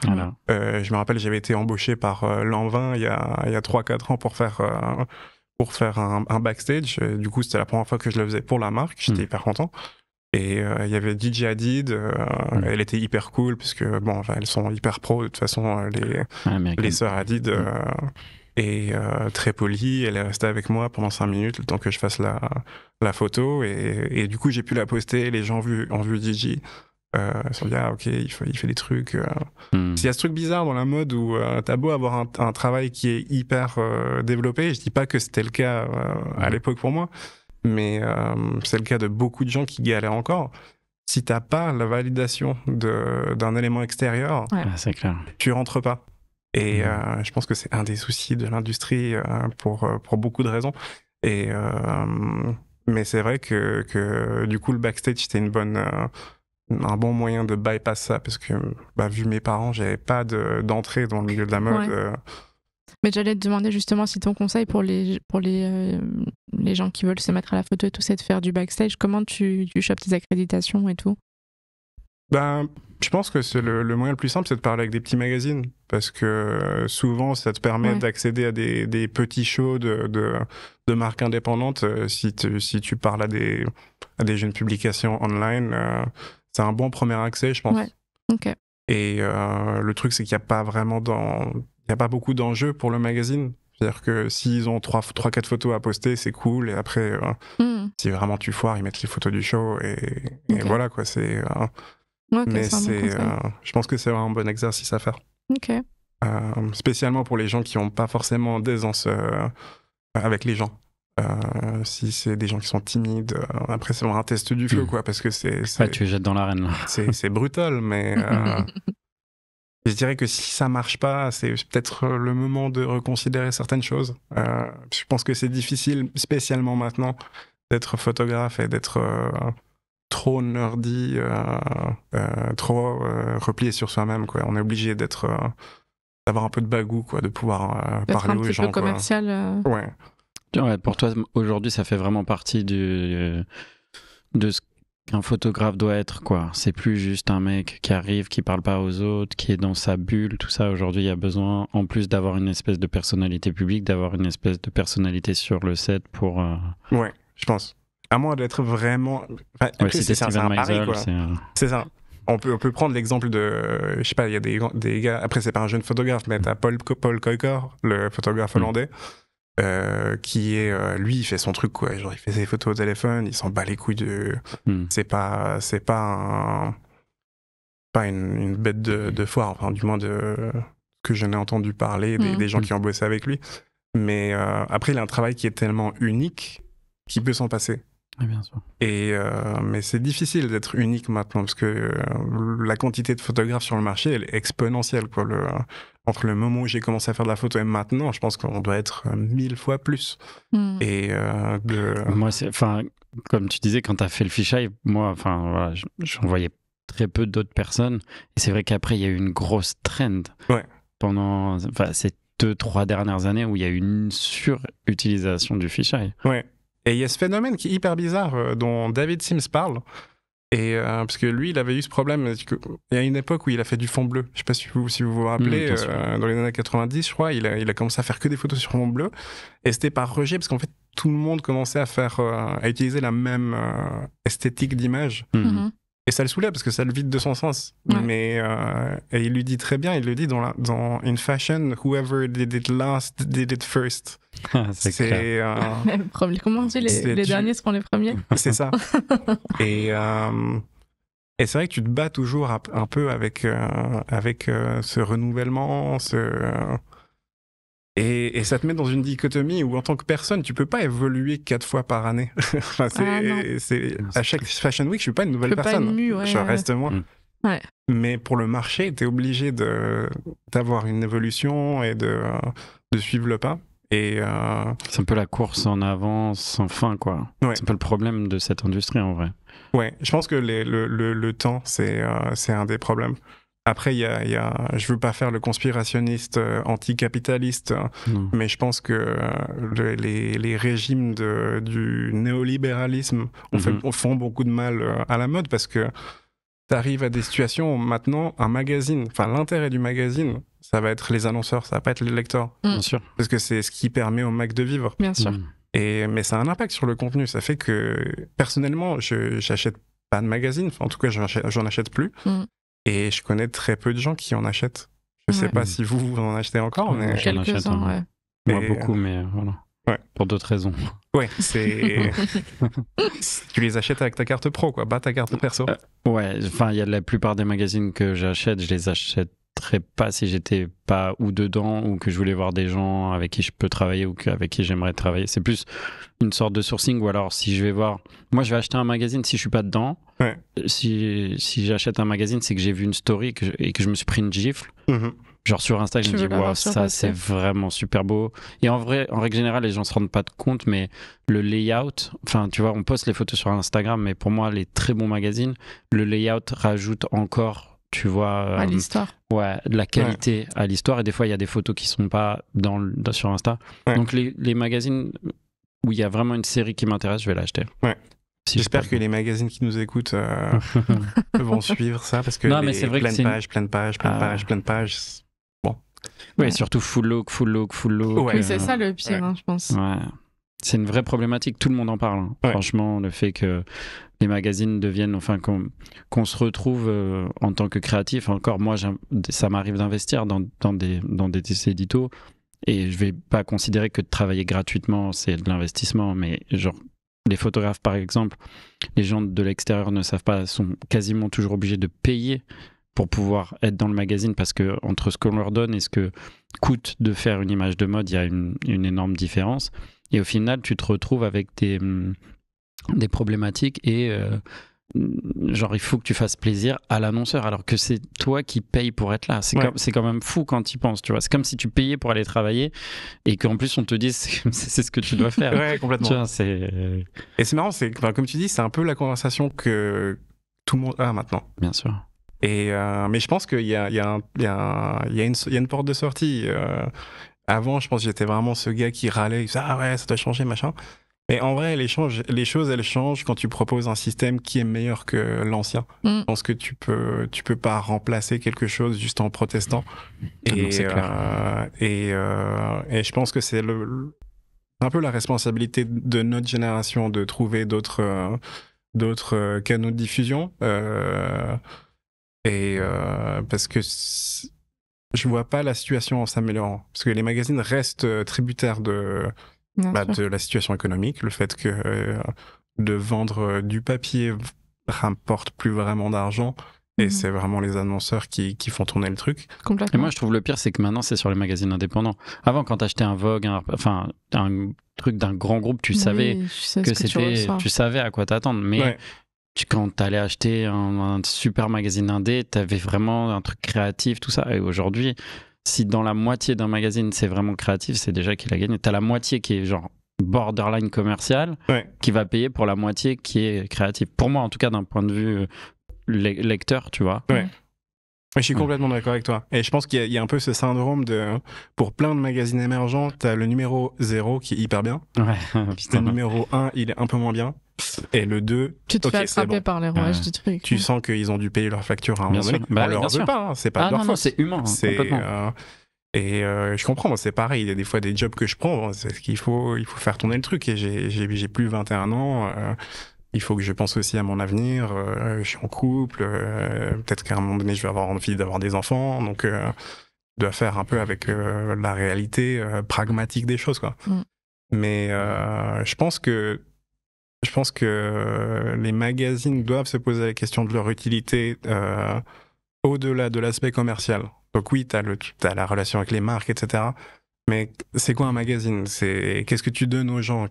Euh, je me rappelle, j'avais été embauché par euh, Lanvin il y a il y trois quatre ans pour faire euh, pour faire un, backstage. Du coup, c'était la première fois que je le faisais pour la marque. J'étais hmm. hyper content. Et il y avait DJ Hadid, hmm. elle était hyper cool, puisque bon, elles sont hyper pro, de toute façon, les, les sœurs Hadid. Hmm. Et euh, très polie, elle est restée avec moi pendant cinq minutes, le temps que je fasse la, photo. Et, du coup, j'ai pu la poster, les gens ont vu, ont euh, ils se sont dit, ah ok, il fait, il fait des trucs. Euh. Hmm. S'il Il y a ce truc bizarre dans la mode où t'as beau avoir un, travail qui est hyper développé, je dis pas que c'était le cas à l'époque pour moi, mais c'est le cas de beaucoup de gens qui galèrent encore si t'as pas la validation d'un élément extérieur, ouais. Ah, clair. tu rentres pas. Et mmh. euh, je pense que c'est un des soucis de l'industrie euh, pour, euh, pour beaucoup de raisons. Et, mais c'est vrai que, que du coup, le backstage, c'était une bonne, un bon moyen de bypass ça parce que, bah, vu mes parents, j'avais pas d'entrée dans le milieu de la mode. Mais j'allais te demander justement si ton conseil pour les, pour les, les gens qui veulent se mettre à la photo et tout, c'est de faire du backstage. Comment tu, tu chopes tes accréditations et tout Ben, je pense que c'est le, moyen le plus simple, c'est de parler avec des petits magazines, parce que euh, souvent, ça te permet d'accéder à des, petits shows de, de, marques indépendantes. Euh, si, tu, si tu parles à des, à des jeunes publications online, euh, c'est un bon premier accès, je pense. Ouais. Et le truc, c'est qu'il n'y a pas vraiment dans... Il y a pas beaucoup d'enjeux pour le magazine. C'est-à-dire que s'ils ont 3-4 photos à poster, c'est cool. Et après, hmm. si vraiment tu foires, ils mettent les photos du show. Et, voilà, quoi. C'est mais c'est, euh, je pense que c'est un bon exercice à faire. Ok. Euh, spécialement pour les gens qui n'ont pas forcément d'aisance euh, avec les gens. si c'est des gens qui sont timides, après c'est vraiment un test du feu, mmh. quoi, parce que c'est. tu jettes dans l'arène, là. c'est [laughs] brutal, mais. [laughs] je dirais que si ça marche pas, c'est peut-être le moment de reconsidérer certaines choses. je pense que c'est difficile, spécialement maintenant, d'être photographe et d'être trop nerdy, euh, euh, trop euh, replié sur soi-même. Quoi. On est obligé d'être, d'avoir un peu de bagou, quoi, de pouvoir parler aux gens. un peu commercial. Ouais. pour toi, aujourd'hui, ça fait vraiment partie du, de ce qu'un photographe doit être, quoi. C'est plus juste un mec qui arrive, qui parle pas aux autres, qui est dans sa bulle, tout ça. Aujourd'hui, il y a besoin, en plus d'avoir une espèce de personnalité publique, d'avoir une espèce de personnalité sur le set pour. Ouais, je pense à moins d'être vraiment. c'est un pari, On peut, on peut prendre l'exemple de. Je sais pas, il y a des, des gars. Après, c'est pas un jeune photographe, mais t'as Paul, Paul le photographe mm. hollandais, euh, qui est. Euh, lui, il fait son truc, quoi. Genre, il fait ses photos au téléphone, il s'en bat les couilles de. Mm. C'est pas. C'est pas un. Pas une, bête de, foire, enfin, du moins de. Que je n'ai entendu parler des, mm. gens qui ont bossé avec lui. Mais euh, après, il a un travail qui est tellement unique qu'il peut s'en passer. Et, euh, mais c'est difficile d'être unique maintenant parce que euh, la quantité de photographes sur le marché elle est exponentielle. Quoi. Le, entre le moment où j'ai commencé à faire de la photo et maintenant, je pense qu'on doit être euh, mille fois plus. Hmm. Et Moi, c'est, comme tu disais, quand tu as fait le fichier moi, enfin, voilà, j'en voyais très peu d'autres personnes. Et c'est vrai qu'après, il y a eu une grosse trend pendant ces deux, trois dernières années où il y a eu une surutilisation du fichier Ouais. Et il y a ce phénomène qui est hyper bizarre euh, dont David Sims parle. Et euh, parce que lui, il avait eu ce problème. Il y a une époque où il a fait du fond bleu. Je sais pas si vous vous, rappelez, mm, euh, dans les années 90, je crois, il a, commencé à faire que des photos sur fond bleu. Et c'était par rejet, parce qu'en fait, tout le monde commençait à faire, à utiliser la même esthétique d'image. Mm. Mm-hmm. Et ça le soulève parce que ça le vide de son sens. Mais euh, et il lui dit très bien, il le dit dans, dans In Fashion, whoever did it last did it first. [laughs] Ah, c'est euh, [laughs] comment on dit les, derniers seront les premiers. C'est ça. [laughs] et euh, et c'est vrai que tu te bats toujours un peu avec avec ce renouvellement, ce et, ça te met dans une dichotomie où en tant que personne, tu peux pas évoluer quatre fois par année. [laughs] Ah, c'est, à chaque Fashion Week, je suis pas une nouvelle personne. Hein. je reste moi. Mm. Mais pour le marché, tu es obligé de, d'avoir une évolution et de, suivre le pas. Et euh, C'est un peu la course en avance, sans fin, quoi. C'est un peu le problème de cette industrie, en vrai. Ouais, je pense que le, temps, c'est, euh, c'est un des problèmes. Après, y a, y a, je veux pas faire le conspirationniste euh, anticapitaliste, hein, mais je pense que euh, les, régimes de, du néolibéralisme mhm. font beaucoup de mal euh, à la mode parce que tu arrives à des situations où maintenant un magazine, enfin l'intérêt du magazine, ça va être les annonceurs, ça va pas être les lecteurs. Mm. Bien sûr. Parce que c'est ce qui permet au Mac de vivre. Bien sûr. Mm. Et, mais ça a un impact sur le contenu. Ça fait que personnellement, je n'achète pas de magazine. en tout cas, j'en achète, achète plus. Mm. Et je connais très peu de gens qui en achètent. Je ne sais pas si vous, vous en achetez encore. Mais... Quelques-uns, hein. ouais. Moi, beaucoup, euh, mais euh, voilà. Ouais. Pour d'autres raisons. Ouais, c'est. [laughs] [laughs] tu les achètes avec ta carte pro, quoi, pas ta carte perso. Euh, ouais, enfin, il y a la plupart des magazines que j'achète, je les achèterais pas si j'étais pas ou dedans ou que je voulais voir des gens avec qui je peux travailler ou avec qui j'aimerais travailler. C'est plus une sorte de sourcing ou alors si je vais voir moi je vais acheter un magazine si je suis pas dedans si, j'achète un magazine c'est que j'ai vu une story et que, je, me suis pris une gifle mm-hmm. genre sur Insta je, me dis wow, ça c'est vraiment super beau et en vrai en règle générale les gens se rendent pas compte mais le layout enfin tu vois on poste les photos sur Instagram mais pour moi les très bons magazines le layout rajoute encore tu vois à euh, ouais de la qualité à l'histoire et des fois il y a des photos qui sont pas dans, sur Insta donc les magazines où il y a vraiment une série qui m'intéresse, je vais l'acheter. Ouais. J'espère que les magazines qui nous écoutent euh, [laughs] vont suivre ça parce que non, mais vrai plein, que de pages, plein de pages, plein de ah. pages, plein de pages, Bon. Oui, surtout full look, full look, full look. c'est euh, ça le pire, hein, je pense. C'est une vraie problématique, tout le monde en parle. Hein. Franchement, le fait que les magazines deviennent, enfin, qu'on se retrouve euh, en tant que créatif, encore moi, ça m'arrive d'investir dans, dans, des, dans des éditos et je vais pas considérer que travailler gratuitement, c'est de l'investissement, mais genre, les photographes, par exemple, les gens de l'extérieur ne savent pas, sont quasiment toujours obligés de payer pour pouvoir être dans le magazine parce que entre ce qu'on leur donne et ce que coûte de faire une image de mode, il y a une, énorme différence. Et au final, tu te retrouves avec des, hum, problématiques et euh, Mm. genre il faut que tu fasses plaisir à l'annonceur alors que c'est toi qui payes pour être là c'est quand même fou quand tu penses tu vois c'est comme si tu payais pour aller travailler et qu'en plus on te dise c'est ce que tu dois faire [laughs] ouais complètement euh, et c'est marrant c'est comme tu dis c'est un peu la conversation que tout le monde a maintenant bien sûr et euh, mais je pense qu'il y a, il y, a il a une, porte de sortie euh, avant je pense j'étais vraiment ce gars qui râlait ah ouais ça doit changer machin mais en vrai, les, change, les choses, elles changent quand tu proposes un système qui est meilleur que l'ancien. Je mm. pense que tu peux, tu peux pas remplacer quelque chose juste en protestant. Ah et, euh, euh, et, je pense que c'est le, un peu la responsabilité de notre génération de trouver d'autres, d'autres canaux de diffusion. Euh, et parce que je vois pas la situation en s'améliorant. Parce que les magazines restent tributaires de bah, de la situation économique, le fait que euh, de vendre euh, du papier rapporte plus vraiment d'argent. Et mmh c'est vraiment les annonceurs qui, qui, font tourner le truc. Complètement. Et moi, je trouve le pire, c'est que maintenant, c'est sur les magazines indépendants. Avant, quand t'achetais un Vogue, un, enfin, un truc d'un grand groupe, tu savais que, c'était. Tu, savais à quoi t'attendre. Mais quand tu allais acheter un, un, super magazine indé, tu avais vraiment un truc créatif, tout ça. Et aujourd'hui, si dans la moitié d'un magazine c'est vraiment créatif, c'est déjà qu'il a gagné. T'as la moitié qui est genre borderline commercial qui va payer pour la moitié qui est créative. Pour moi, en tout cas, d'un point de vue euh, lecteur, tu vois. Ouais. Je suis complètement d'accord avec toi. Et je pense qu'il y, a un peu ce syndrome de. Pour plein de magazines émergents, t'as le numéro 0 qui est hyper bien. Ouais, [laughs] le numéro 1, il est un peu moins bien. Et le 2, tu te fais attraper par les rouages du truc. Tu sens qu'ils ont dû payer leur facture hein, à un moment bah pas, hein, c'est pas de ah, leur faute. C'est humain. Hein, euh, et euh, je comprends, c'est pareil, il y a des fois des jobs que je prends, c'est ce qu'il faut, il faut faire tourner le truc. Et j'ai plus 21 ans, euh, il faut que je pense aussi à mon avenir, je suis en couple, peut-être qu'à un moment donné je vais avoir envie d'avoir des enfants, donc je dois faire un peu avec la réalité pragmatique des choses. quoi. Mm. Mais je pense que je pense que euh, les magazines doivent se poser la question de leur utilité euh, au-delà de l'aspect commercial. Donc oui, tu as, as, la relation avec les marques, etc. Mais c'est quoi un magazine C'est Qu'est-ce que tu donnes aux gens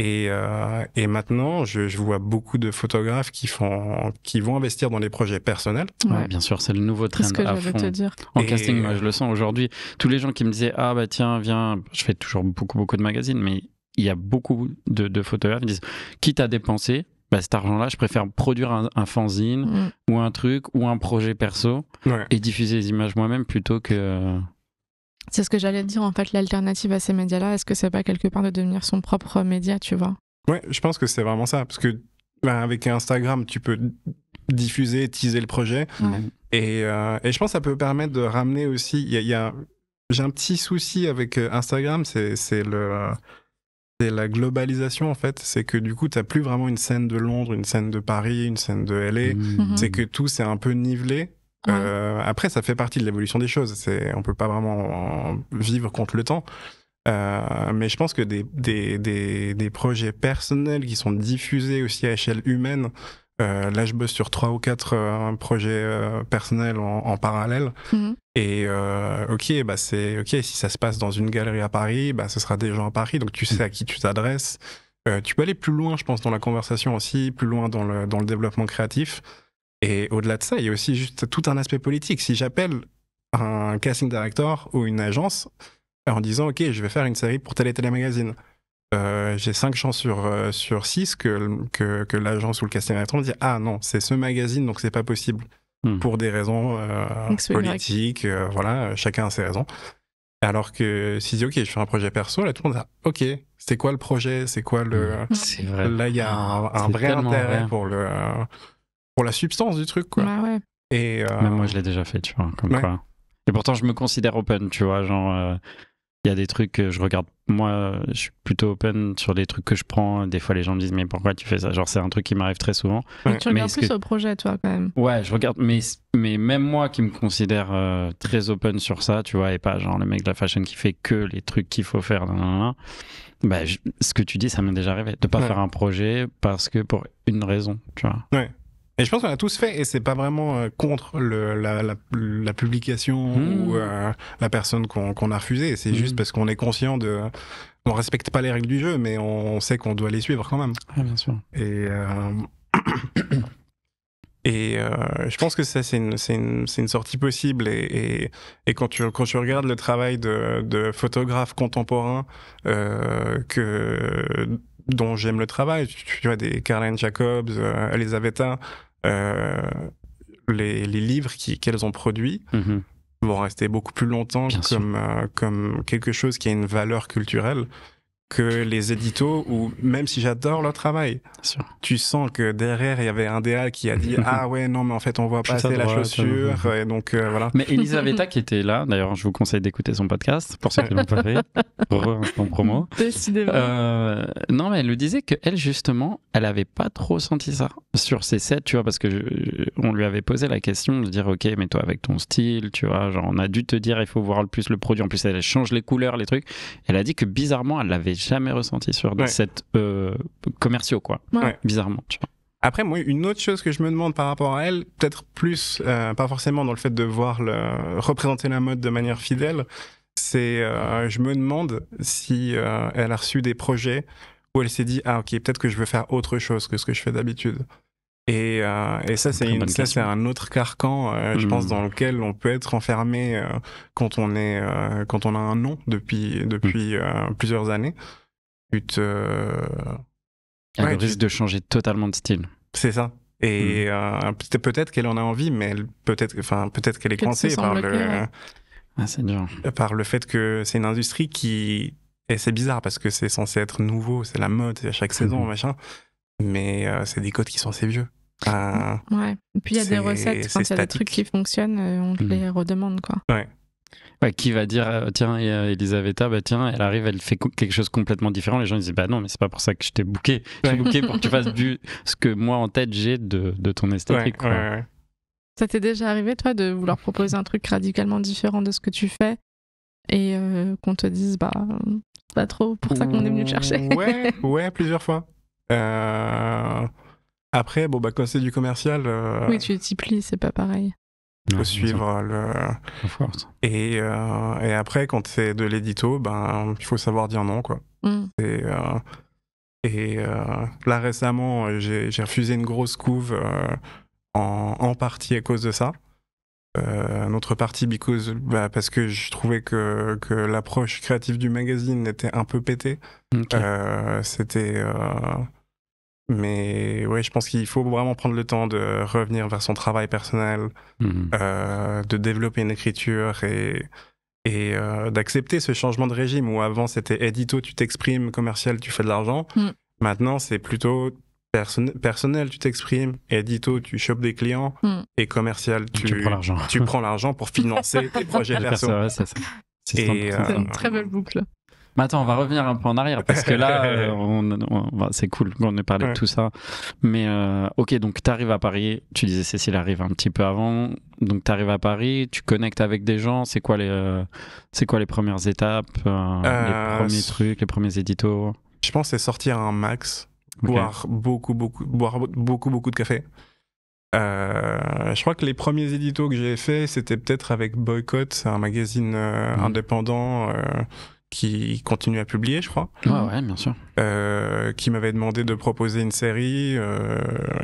et, euh, et, maintenant, je, vois beaucoup de photographes qui, font, qui vont investir dans des projets personnels. Ouais, bien sûr, c'est le nouveau trend que à fond. Te dire. En casting, moi, je le sens aujourd'hui. Tous les gens qui me disaient ah bah tiens, viens, je fais toujours beaucoup beaucoup de magazines, mais il y a beaucoup de, photographes qui disent quitte à dépenser, bah, cet argent-là, je préfère produire un, fanzine mm. ou un truc ou un projet perso et diffuser les images moi-même plutôt que. C'est ce que j'allais dire en fait, l'alternative à ces médias-là, est-ce que c'est pas quelque part de devenir son propre média, tu vois Ouais, je pense que c'est vraiment ça, parce que bah, avec Instagram, tu peux diffuser, teaser le projet, et, euh, et, je pense que ça peut permettre de ramener aussi. Il y a, j'ai un petit souci avec euh, Instagram, c'est le c'est la globalisation en fait, c'est que du coup tu t'as plus vraiment une scène de Londres, une scène de Paris, une scène de LA, mmh. mhm. c'est que tout c'est un peu nivelé. Euh, après ça fait partie de l'évolution des choses, c'est on peut pas vraiment vivre contre le temps. Euh, mais je pense que des, des, des, des, projets personnels qui sont diffusés aussi à échelle humaine, euh, là, je bosse sur trois ou quatre euh, projets euh, personnels en, parallèle. Mhm. Et ok, bah c'est ok si ça se passe dans une galerie à Paris, bah ce sera des gens à Paris, donc tu sais à qui tu t'adresses. tu peux aller plus loin, je pense, dans la conversation aussi, plus loin dans le, dans le développement créatif. Et au-delà de ça, il y a aussi juste tout un aspect politique. Si j'appelle un casting director ou une agence en disant ok, je vais faire une série pour tel et tel magazine euh, j'ai 5 chances sur, euh, sur 6 que, que, que l'agence ou le casting directeur me dit Ah non, c'est ce magazine, donc c'est pas possible. Hmm. Pour des raisons euh, politiques, voilà, chacun a ses raisons. Alors que si je dis Ok, je fais un projet perso, là tout le monde dit ah, Ok, c'est quoi le projet C'est quoi le. Hmm. Là, il y a un, vrai intérêt Pour, le, pour la substance du truc, quoi. Bah ouais. Et, Même moi, je l'ai déjà fait, tu vois, comme Et pourtant, je me considère open, tu vois, genre. Il y a des trucs que je regarde. Moi, je suis plutôt open sur des trucs que je prends. Des fois, les gens me disent, mais pourquoi tu fais ça Genre, c'est un truc qui m'arrive très souvent. Mais tu regardes plus au projet, toi, quand même. Ouais, je regarde. Mais, mais même moi qui me considère euh, très open sur ça, tu vois, et pas genre le mec de la fashion qui fait que les trucs qu'il faut faire. Bah, ce que tu dis, ça m'est déjà arrivé. De pas faire un projet parce que pour une raison, tu vois. Ouais. Et je pense qu'on a tous fait, et c'est pas vraiment euh, contre la, publication mmh. ou euh, la personne qu'on a refusée. C'est juste mmh. parce qu'on est conscient de. On respecte pas les règles du jeu, mais on sait qu'on doit les suivre quand même. Ah, bien sûr. Et. Euh, [coughs] et je pense que ça, c'est une, sortie possible. Et, quand, tu, quand tu regardes le travail de, photographes contemporains que, dont j'aime le travail, tu, vois des Caroline Jacobs, Elisabetta, euh, les, les, livres qu'elles ont produits mhm. vont rester beaucoup plus longtemps euh, comme quelque chose qui a une valeur culturelle que les éditos ou même si j'adore leur travail, tu sens que derrière il y avait un DA qui a dit [laughs] ah ouais non mais en fait on voit pas la chaussure et donc euh, voilà. Mais Elisabetta qui était là, d'ailleurs je vous conseille d'écouter son podcast pour ceux qui l'ont pas fait, [laughs] re hein, promo. Décidément. Euh, non mais elle le disait que elle justement elle avait pas trop senti ça sur ses sets tu vois parce que on lui avait posé la question de dire ok mais toi avec ton style tu vois genre on a dû te dire il faut voir le plus le produit en plus elle change les couleurs les trucs elle a dit que bizarrement elle l'avait jamais ressenti sur des cette euh, commerciaux, quoi. Bizarrement, Après, moi, une autre chose que je me demande par rapport à elle, peut-être plus, euh, pas forcément dans le fait de voir le, représenter la mode de manière fidèle, c'est, euh, je me demande si elle a reçu des projets où elle s'est dit, ah ok, peut-être que je veux faire autre chose que ce que je fais d'habitude. Euh, et, ça, c'est un autre carcan, euh, je pense, hmm. dans lequel on peut être enfermé euh, quand on est, quand on a un nom depuis depuis hmm. plusieurs années. Tu risque de changer totalement de style. C'est ça. Et hmm. peut-être qu'elle en a envie, mais peut-être, peut-être qu'elle est coincée par le, ah, par le fait que c'est une industrie qui et c'est bizarre parce que c'est censé être nouveau, c'est la mode, c'est à chaque saison, machin mais c'est des codes qui sont assez vieux. Ah, ouais. puis il y a des recettes, quand il y a des trucs qui fonctionnent, euh, on hmm. les redemande. Quoi. Ouais. qui va dire, euh, tiens, euh, Elisabetta, bah tiens, elle arrive, elle fait quelque chose complètement différent. Les gens disent, bah non, mais c'est pas pour ça que je t'ai booké. Je suis booké pour que tu fasses ce que moi en tête j'ai de, ton esthétique. Ça t'est déjà arrivé, toi, de vouloir proposer un truc radicalement différent de ce que tu fais et qu'on te dise, bah, pas trop pour ça qu'on est venu te chercher. ouais, ouais, plusieurs fois. Euh... Après, bon, bah, quand c'est du commercial. Euh, oui, tu es plies, c'est pas pareil. Il faut suivre euh, le. Et, euh, et, après, quand c'est de l'édito, ben, il faut savoir dire non, quoi. Mm. Et, et là, récemment, j'ai refusé une grosse couve en, en partie à cause de ça. Euh, notre partie because, bah, parce que je trouvais que, que l'approche créative du magazine était un peu pétée. c'était mais ouais, je pense qu'il faut vraiment prendre le temps de revenir vers son travail personnel, mhm. euh, de développer une écriture et, euh, d'accepter ce changement de régime où avant c'était édito, tu t'exprimes, commercial, tu fais de l'argent. Mm. Maintenant, c'est plutôt personnel, tu t'exprimes, édito, tu chopes des clients mm. et commercial, tu, prends l'argent. pour financer tes [laughs] projets perso. Euh, c'est une très belle boucle attends, on va revenir un peu en arrière parce que là, [laughs] euh, c'est cool qu'on ait parlé de tout ça. Mais euh, ok, donc tu arrives à Paris. Tu disais Cécile arrive un petit peu avant. Donc tu arrives à Paris, tu connectes avec des gens. C'est quoi les, euh, c'est quoi les premières étapes, les premiers trucs, les premiers éditos Je pense c'est sortir un max, boire beaucoup, beaucoup, boire beaucoup, beaucoup de café. je crois que les premiers éditos que j'ai faits, c'était peut-être avec Boycott, un magazine mhm. indépendant qui continue à publier, je crois. Ouais, ouais, bien sûr. Euh, qui m'avait demandé de proposer une série euh,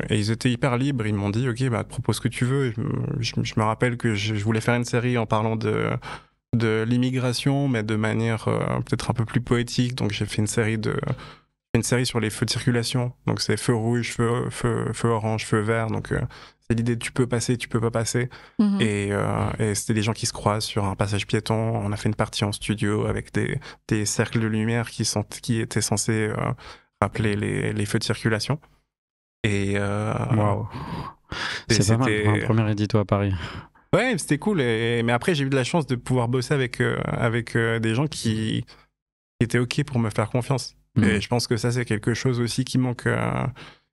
et ils étaient hyper libres. Ils m'ont dit, ok, bah propose ce que tu veux. Je, me rappelle que je, voulais faire une série en parlant de de l'immigration, mais de manière euh, peut-être un peu plus poétique. Donc j'ai fait une série de une série sur les feux de circulation. Donc c'est feu rouge, feu, feu orange, feu vert. Donc c'est l'idée tu peux passer, tu peux pas passer. Mhm. Euh, et, c'était des gens qui se croisent sur un passage piéton. On a fait une partie en studio avec des, des cercles de lumière qui, sont, qui étaient censés euh, rappeler les, les, feux de circulation. Et. Euh, waouh C'est pas mal un premier édito à Paris. Ouais, c'était cool. mais après, j'ai eu de la chance de pouvoir bosser avec, avec des gens qui, qui, étaient OK pour me faire confiance. mais mm. Et je pense que ça, c'est quelque chose aussi qui manque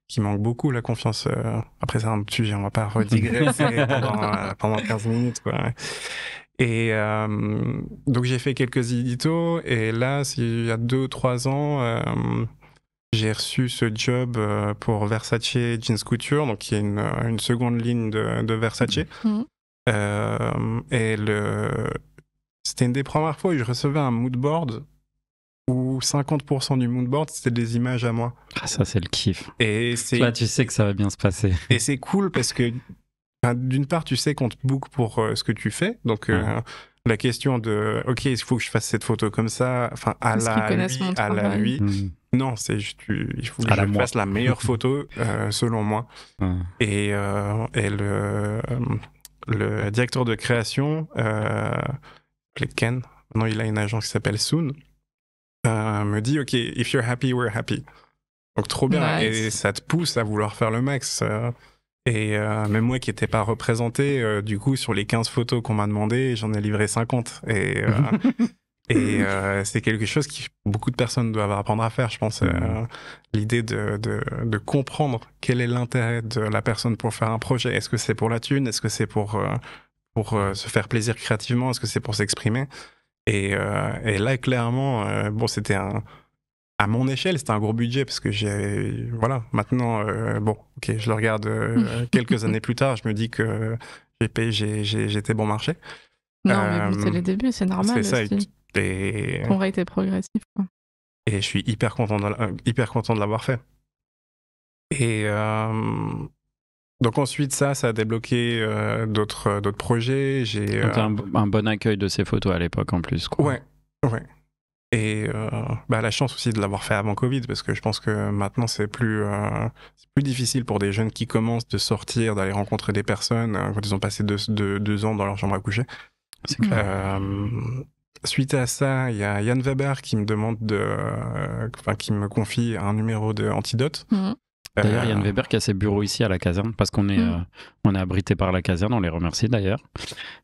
qui manque beaucoup la confiance. Euh, après, ça, un sujet, on va pas redigresser [laughs] pendant, 15 euh, minutes. Quoi. Et euh, donc j'ai fait quelques éditos et là, il y a 2-3 ans, j'ai reçu ce job pour Versace Jeans Couture, donc qui est une, une seconde ligne de, de Versace. Mm-hmm. et le... c'était une des premières fois où je recevais un mood board où 50% du moodboard, c'était des images à moi. Ah, ça, c'est le kiff. Et c'est... tu sais que ça va bien se passer. Et c'est cool parce que, d'une part, tu sais qu'on te book pour euh, ce que tu fais. Donc, euh, la question de, OK, il faut que je fasse cette photo comme ça, enfin, à la nuit, à la nuit. Mm. Non, c'est il faut que je fasse la meilleure [laughs] photo, euh, selon moi. Et, et le, le directeur de création, Ken, maintenant il a une agence qui s'appelle Soon. Euh, me dit, OK, if you're happy, we're happy. Donc trop bien. Et ça te pousse à vouloir faire le max. Euh. Et euh, même moi qui n'étais pas représenté, du coup, sur les 15 photos qu'on m'a demandé, j'en ai livré 50. Et, [laughs] et c'est quelque chose que beaucoup de personnes doivent apprendre à faire, je pense. Mm-hmm. L'idée de, de, de, comprendre quel est l'intérêt de la personne pour faire un projet. Est-ce que c'est pour la thune Est-ce que c'est pour, pour se faire plaisir créativement Est-ce que c'est pour s'exprimer et, euh, et là, clairement, euh, bon, c'était un. À mon échelle, c'était un gros budget parce que j'ai. Voilà, maintenant, euh, bon, ok, je le regarde [laughs] quelques années plus tard, je me dis que j'ai j'étais bon marché. Non, mais c'est les débuts, c'est normal. C'est ça. Et... On aurait été progressif. Quoi. Et je suis hyper content de, hyper content de l'avoir fait. Et, donc ensuite, ça, ça a débloqué euh, d'autres euh, d'autres projets. J'ai euh, un, bon accueil de ces photos à l'époque en plus. Ouais, ouais. Et bah, la chance aussi de l'avoir fait avant Covid, parce que je pense que maintenant c'est plus plus difficile pour des jeunes qui commencent de sortir, d'aller rencontrer des personnes quand ils ont passé deux, deux, ans dans leur chambre à coucher. suite à ça, il y a Yann Weber qui me demande de, qui me confie un numéro de Antidote. Mmh. D'ailleurs, Yann euh. Weber qui a ses bureaux ici à la caserne, parce qu'on est, mm. euh, on est abrité par la caserne, on les remercie d'ailleurs.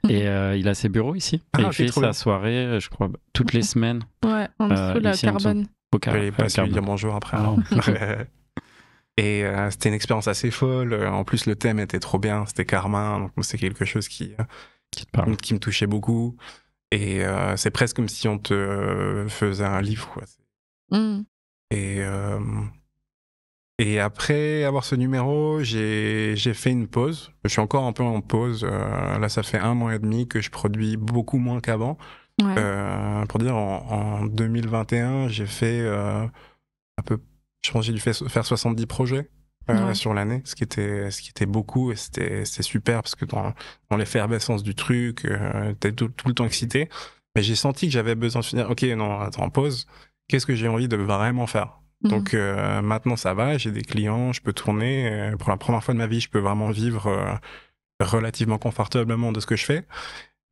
Mm. Et euh, il a ses bureaux ici. Ah, et il fait sa soirée, je crois, toutes les mm-hmm. semaines. Ouais, en dessous de la carbone. Au car pas lui dire bonjour après. Ah hein. [laughs] et c'était une expérience assez folle. En plus, le thème était trop bien. C'était carmin hein, donc c'est quelque chose qui, qui, qui, me touchait beaucoup. Et c'est presque comme si on te faisait un livre. Mm. Et et après avoir ce numéro, j'ai fait une pause. Je suis encore un peu en pause. Euh, là, ça fait un mois et demi que je produis beaucoup moins qu'avant. Euh, pour dire, en, en 2021, j'ai fait euh, un peu. Je pense que j'ai dû faire 70 projets. Euh, sur l'année, ce qui était ce qui était beaucoup et c'était super parce que dans, dans l'effervescence du truc, euh, t'es tout, tout le temps excité. Mais j'ai senti que j'avais besoin de dire Ok, non, attends, pause. Qu'est-ce que j'ai envie de vraiment faire Mhm. Donc euh, maintenant ça va, j'ai des clients, je peux tourner. Euh, pour la première fois de ma vie, je peux vraiment vivre euh, relativement confortablement de ce que je fais.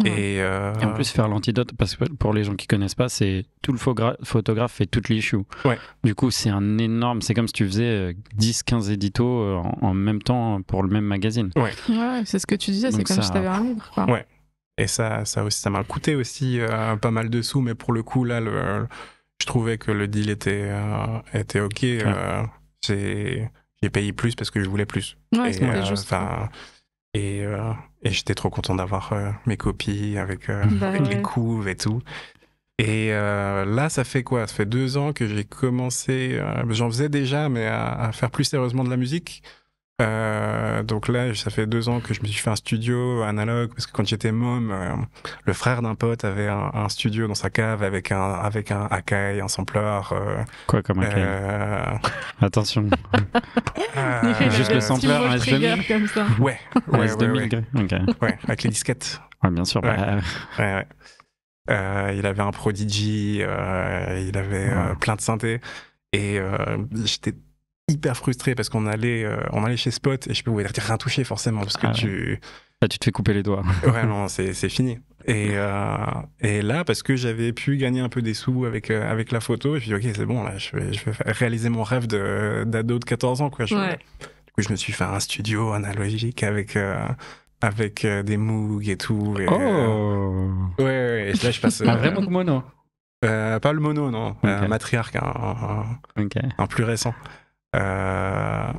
Et, en plus faire l'antidote, parce que pour les gens qui connaissent pas, c'est tout le photographe fait toute l'issue. Ouais. Du coup, c'est un énorme, c'est comme si tu faisais 10-15 éditos en, même temps pour le même magazine. Ouais, ouais c'est ce que tu disais, c'est comme si tu avais un livre. Quoi. Ouais. Et ça, ça aussi, ça m'a coûté aussi pas mal de sous, mais pour le coup là, le je trouvais que le deal était, euh, était ok. Euh, j'ai payé plus parce que je voulais plus. Euh, et, j'étais trop content d'avoir mes copies avec, bah les couves et tout. Et là, ça fait quoi Ça fait deux ans que j'ai commencé. J'en faisais déjà, mais à, faire plus sérieusement de la musique. Euh, donc là, ça fait deux ans que je me suis fait un studio analogue parce que quand j'étais môme, euh, le frère d'un pote avait un, studio dans sa cave avec un avec un Akai, un sampler. Euh, Quoi comme Akai Attention. [laughs] juste le sampler S2000. Comme ça. Ouais, ouais, S2000. Ouais, ouais. avec les disquettes. Ouais, bien sûr. il avait un Prodigy, il avait plein de synthés et j'étais hyper frustré parce qu'on allait, euh, on allait chez Spot et je pouvais dire, rien touché forcément parce que ah tu. tu te fais couper les doigts. Vraiment, c'est, c'est fini. Et, euh, et là, parce que j'avais pu gagner un peu des sous avec, la euh, avec la photo, et puis ok, c'est bon, là, je vais, je vais réaliser mon rêve d'ado de 14 ans. Quoi. Du coup, je me suis fait un studio analogique avec avec des Moog et tout. Et, oh Ouais, ouais, là je passe. un mono Pas le mono, non. un matriarche, un, plus récent. Euh,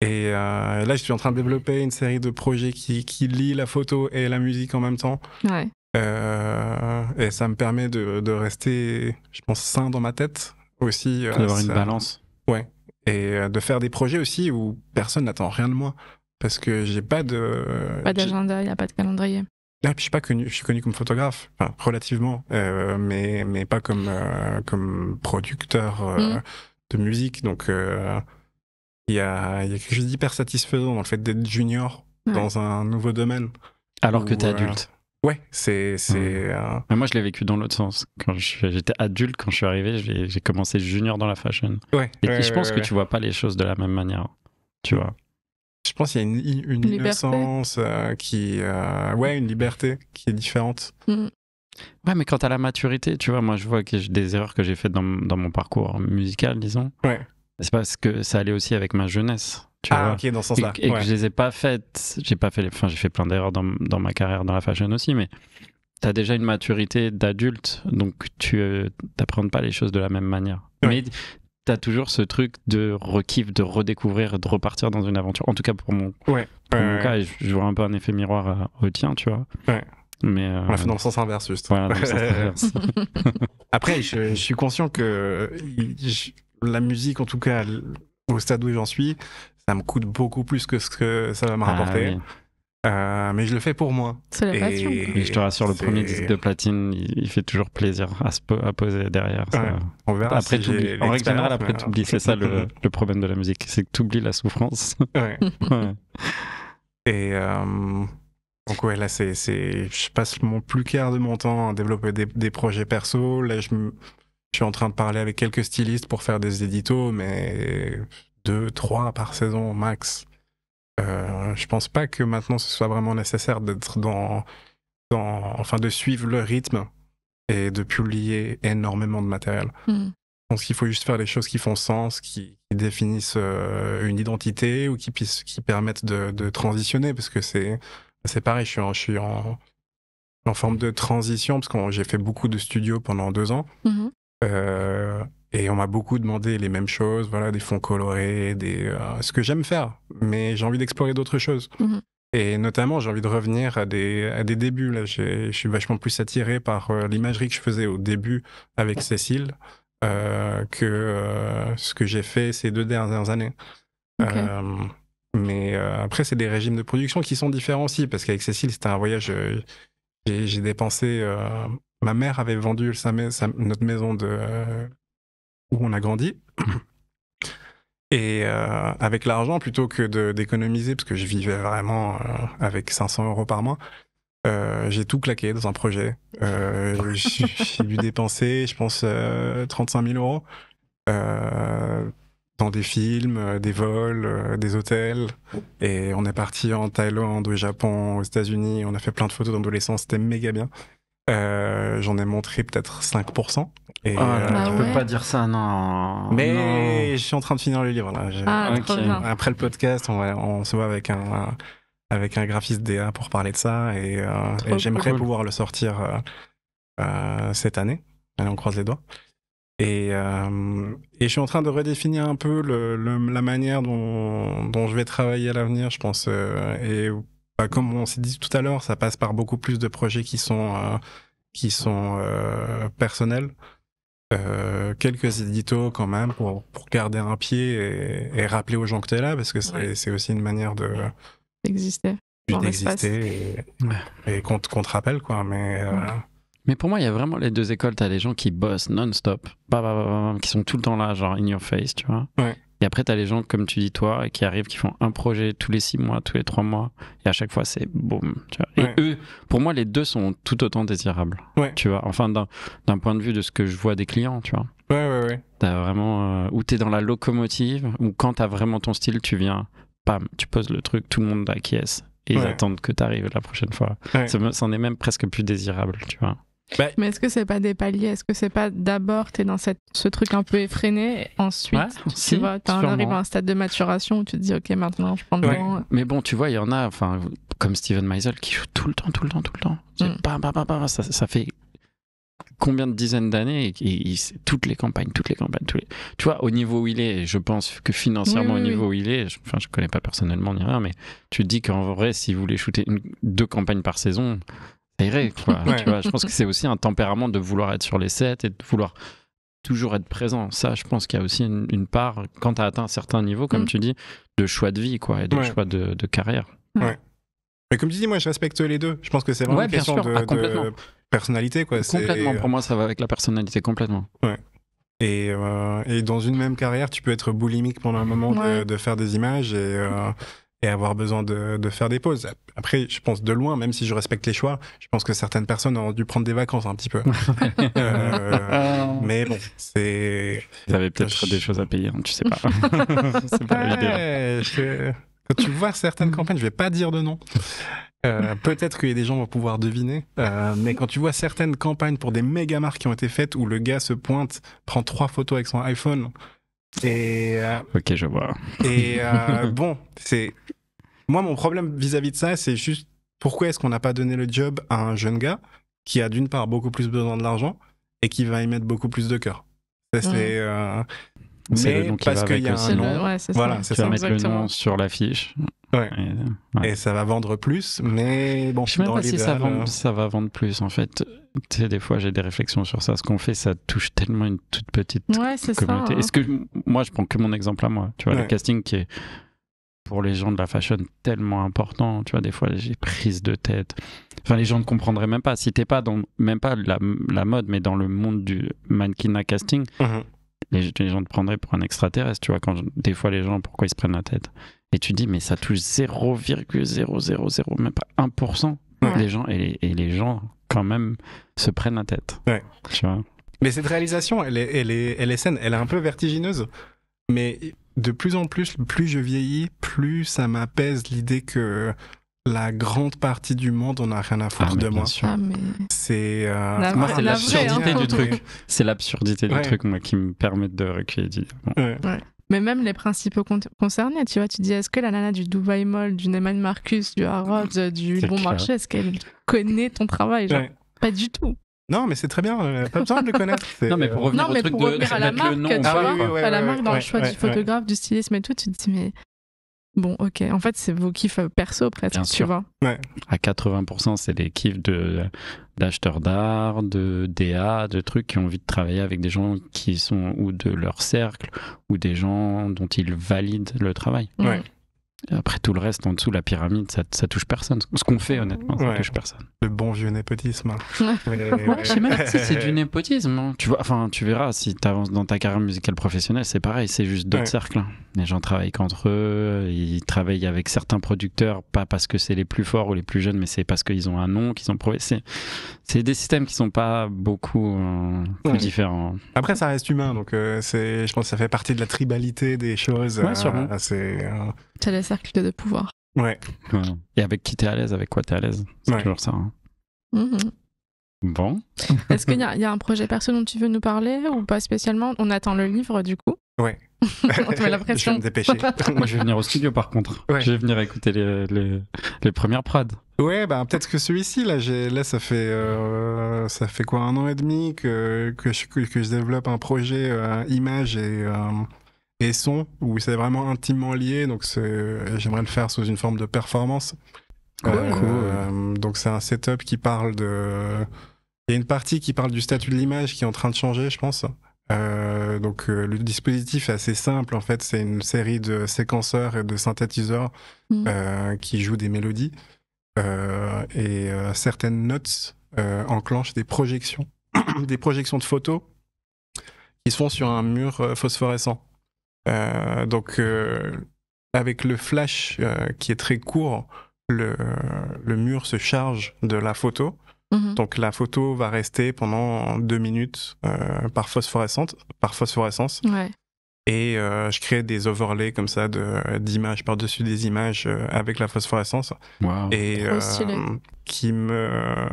et euh, là, je suis en train de développer une série de projets qui, qui lient la photo et la musique en même temps. Ouais. Euh, et ça me permet de, de, rester, je pense, sain dans ma tête aussi. D'avoir une balance. Ouais. Et de faire des projets aussi où personne n'attend rien de moi. Parce que j'ai pas de. Pas d'agenda, il n'y a pas de calendrier. Là, ah, je suis pas connu, je suis connu comme photographe, relativement, mais, mais pas comme, comme producteur. Mm de musique. Donc, euh, il y, a, quelque chose d'hyper satisfaisant dans le fait d'être junior dans un nouveau domaine. Alors que que es euh, adulte. ouais, c'est. Euh, moi, je l'ai vécu dans l'autre sens. Quand j'étais adulte, quand je suis arrivé, j'ai commencé junior dans la fashion. Ouais. Et je pense que tu vois pas les choses de la même manière. Tu vois. Je pense qu'il y a une, une innocence qui, ouais, une liberté qui est différente. Mm. Ouais, mais tu à la maturité, tu vois, moi je vois que des erreurs que j'ai faites dans, dans, mon parcours musical, disons. Ouais. C'est parce que ça allait aussi avec ma jeunesse. Tu ah, ok, dans ce sens-là. Et, que je les ai pas faites. J'ai pas fait, enfin, j'ai fait plein d'erreurs dans, dans, ma carrière, dans la fashion aussi, mais tu as déjà une maturité d'adulte, donc tu euh, t'apprends pas les choses de la même manière. Mais tu as toujours ce truc de re-kiff, de redécouvrir, de repartir dans une aventure. En tout cas, pour mon, ouais. cas, je, je vois un peu un effet miroir euh, au tien, tu vois. Ouais. Mais On l'a fait dans le sens inverse, juste. [laughs] [laughs] Après, je, suis conscient que la musique, en tout cas, au stade où j'en suis, ça me coûte beaucoup plus que ce que ça va me ah rapporter. Euh, mais je le fais pour moi. Et, je te rassure, le premier disque de platine, il, fait toujours plaisir à, se à poser derrière. On Après, en règle générale, après, tu oublies. C'est ça le, problème de la musique, c'est que tu oublies la souffrance. [laughs] Et. Euh, donc ouais, là, c'est, je passe mon plus quart de mon temps à développer des, projets perso. Là, je, suis en train de parler avec quelques stylistes pour faire des éditos, mais deux, trois par saison max. Euh, je pense pas que maintenant ce soit vraiment nécessaire d'être dans, dans, enfin, de suivre le rythme et de publier énormément de matériel. Hmm. Je pense qu'il faut juste faire les choses qui font sens, qui, définissent euh, une identité ou qui, qui permettent de, de transitionner, parce que c'est c'est pareil, je suis en, forme de transition parce que j'ai fait beaucoup de studios pendant deux ans. Mm-hmm. Euh, et on m'a beaucoup demandé les mêmes choses, voilà, des fonds colorés, des, euh, ce que j'aime faire, mais j'ai envie d'explorer d'autres choses. Mm-hmm. Et notamment, j'ai envie de revenir à des, débuts. Là, je suis vachement plus attiré par euh, l'imagerie que je faisais au début avec Cécile que ce que j'ai fait ces deux dernières années. Mais euh, après, c'est des régimes de production qui sont différents aussi, parce qu'avec Cécile, c'était un voyage. Euh, j'ai dépensé. Euh, ma mère avait vendu notre maison de, où on a grandi. Et avec l'argent, plutôt que d'économiser, parce que je vivais vraiment avec 500 euros par mois, j'ai tout claqué dans un projet. [laughs] j'ai dû dépenser, je pense, 35 000 euros dans des films, euh, des vols, euh, des hôtels. Et on est parti en Thaïlande, au Japon, aux États-Unis. On a fait plein de photos d'adolescence. C'était méga bien. Euh, j'en ai montré peut-être 5%. Et, ah, tu peux ah pas dire ça, non. Mais je suis en train de finir le livre. Là. Ah, Après le podcast, on, se voit avec un, avec un graphiste DA pour parler de ça. Et, j'aimerais pouvoir le sortir cette année. Allez, on croise les doigts. Euh, et, je suis en train de redéfinir un peu la manière dont, je vais travailler à l'avenir, je pense. Euh, et bah, comme on s'est dit tout à l'heure, ça passe par beaucoup plus de projets qui sont, euh, qui sont personnels. quelques éditos quand même pour, garder un pied et, rappeler aux gens que tu es là, parce que c'est aussi une manière de... D'exister. et, et qu'on te rappelle, quoi. Mais... Mais pour moi, il y a vraiment les deux écoles. T'as les gens qui bossent non-stop, bah, bah, bah, qui sont tout le temps là, genre in your face, tu vois. Et après, t'as les gens, comme tu dis toi, qui arrivent, qui font un projet tous les six mois, tous les trois mois. Et à chaque fois, c'est boum. Et eux, pour moi, les deux sont tout autant désirables. Tu vois, enfin, d'un point de vue de ce que je vois des clients, tu vois. Ouais, ouais, ouais. T'as vraiment. où euh, ou t'es dans la locomotive, ou quand t'as vraiment ton style, tu viens, pam, tu poses le truc, tout le monde acquiesce. Et ils attendent que t'arrives la prochaine fois. C'en est même presque plus désirable, tu vois. Bah, mais est-ce que c'est pas des paliers Est-ce que c'est pas d'abord tu es dans cette, ce truc un peu effréné, ensuite tu arrives à un stade de maturation où tu te dis ok maintenant je prends le temps. Mais bon, tu vois, il y en a, enfin, comme Steven Meisel qui joue tout le temps, tout le temps, tout le temps. Mm. ça, fait combien de dizaines d'années et, toutes les campagnes, toutes les campagnes, tous les... tu vois, au niveau où il est, je pense que financièrement au niveau où il est, enfin, je, connais pas personnellement ni rien, mais tu te dis qu'en vrai, si vous voulez shooter deux campagnes par saison, je pense que c'est aussi un tempérament de vouloir être sur les sets et de vouloir toujours être présent. Ça, je pense qu'il y a aussi une, part, quand tu as atteint un certain niveau, comme mm. tu dis, de choix de vie quoi, et de choix de, carrière. Mais comme tu dis, moi, je respecte les deux. Je pense que c'est vraiment une question de, ah, personnalité. Quoi. Complètement, pour moi, ça va avec la personnalité, complètement. Euh, et, dans une même carrière, tu peux être boulimique pendant un moment de, faire des images et, euh, et avoir besoin de, faire des pauses. Après, je pense de loin, même si je respecte les choix, je pense que certaines personnes ont dû prendre des vacances un petit peu. [laughs] Euh, mais bon, c'est. Ils avaient peut-être des choses à payer, hein, tu sais pas. [laughs] c'est pas Quand tu vois certaines campagnes, je vais pas dire de nom. Euh, peut-être a des gens vont pouvoir deviner, euh, mais quand tu vois certaines campagnes pour des méga marques qui ont été faites où le gars se pointe, prend trois photos avec son iPhone, et, euh, ok, je vois. [laughs] Et euh, bon, c'est. Moi, mon problème vis-à-vis de ça, c'est juste pourquoi est-ce qu'on n'a pas donné le job à un jeune gars qui a d'une part beaucoup plus besoin de l'argent et qui va y mettre beaucoup plus de cœur. c'est. Euh, c'est parce va qu'il y a un Voilà, ça. mettre le nom sur l'affiche. Et, euh, ça va vendre plus, mais bon. Je sais pas si euh, ça, va vendre plus en fait. Tu sais, des fois j'ai des réflexions sur ça. Ce qu'on fait, ça touche tellement une toute petite communauté. Hein. Est-ce que moi, je prends que mon exemple à moi. Tu vois, le casting qui est pour les gens de la fashion tellement important. Tu vois, des fois j'ai prise de tête. Enfin, les gens ne comprendraient même pas. Si t'es pas dans même pas la, la, mode, mais dans le monde du mannequinat casting. Mhm les, gens te prendraient pour un extraterrestre, tu vois, quand des fois les gens, pourquoi ils se prennent la tête Et tu dis, mais ça touche 0,000, même pas 1%. des Les gens, et les, gens, quand même, se prennent la tête. Tu vois mais cette réalisation, elle elle, est, elle est saine, elle est un peu vertigineuse. Mais de plus en plus, plus je vieillis, plus ça m'apaise l'idée que la grande partie du monde, on n'a rien à foutre ah, de moi. C'est l'absurdité du truc. C'est l'absurdité du truc, moi, qui me permet de reculer. Mais même les principaux concernés, tu vois, tu dis, est-ce que la nana du Dubai Mall, du Neyman Marcus, du Harrods, euh, du Bon Marché, est-ce qu'elle connaît ton travail Pas du tout. Non, mais c'est très bien, euh, pas besoin de le connaître. Non, mais pour euh, revenir au truc de, à la marque, le nom, ah à la marque dans le choix du photographe, du stylisme et tout, tu te dis, mais Bon, ok. En fait, c'est vos kiffs euh, perso presque, Bien tu À 80%, c'est des kiffs de d'acheteurs d'art, de DA, de trucs qui ont envie de travailler avec des gens qui sont ou de leur cercle ou des gens dont ils valident le travail. Après tout le reste, en dessous, la pyramide, ça, ça touche personne. Ce qu'on fait, honnêtement, ça touche personne. Le bon vieux népotisme. Hein. [laughs] je sais même c'est du népotisme. Hein. Tu vois, enfin, tu verras, si tu avances dans ta carrière musicale professionnelle, c'est pareil, c'est juste d'autres cercles. Hein. Les gens travaillent qu'entre eux, ils travaillent avec certains producteurs, pas parce que c'est les plus forts ou les plus jeunes, mais c'est parce qu'ils ont un nom, qu'ils ont prouvé. C'est des systèmes qui sont pas beaucoup euh, différents. Après, ça reste humain, donc euh, c'est, je pense que ça fait partie de la tribalité des choses. Ouais, euh, les cercles de pouvoir. Ouais. Et avec qui t'es à l'aise, avec quoi t'es à l'aise. C'est toujours ça. Hein. Mm-hmm. Bon. [laughs] Est-ce qu'il y, a un projet perso dont tu veux nous parler ou pas spécialement On attend le livre du coup. Ouais. [laughs] On te met la [laughs] pression. Je vais me dépêcher. Moi, je vais venir au studio par contre. Je vais venir écouter les, les, premières prods. Ouais, bah, peut-être que celui-ci, là, là ça, fait, euh, ça fait quoi, un an et demi que, que, je, que je développe un projet euh, image et, euh, et son, où c'est vraiment intimement lié, donc j'aimerais le faire sous une forme de performance. Euh, donc c'est un setup qui parle de... Il y a une partie qui parle du statut de l'image qui est en train de changer, je pense. Euh, donc euh, le dispositif est assez simple en fait, c'est une série de séquenceurs et de synthétiseurs mm. qui jouent des mélodies et certaines notes enclenchent des projections, [clears throat] des projections de photos qui sont sur un mur phosphorescent. Euh, donc, euh, avec le flash euh, qui est très court, le, le, mur se charge de la photo. Mhm. Donc la photo va rester pendant deux minutes par phosphorescence. Par phosphorescence. Et je crée des overlays comme ça d'images par-dessus des images avec la phosphorescence. Et qui me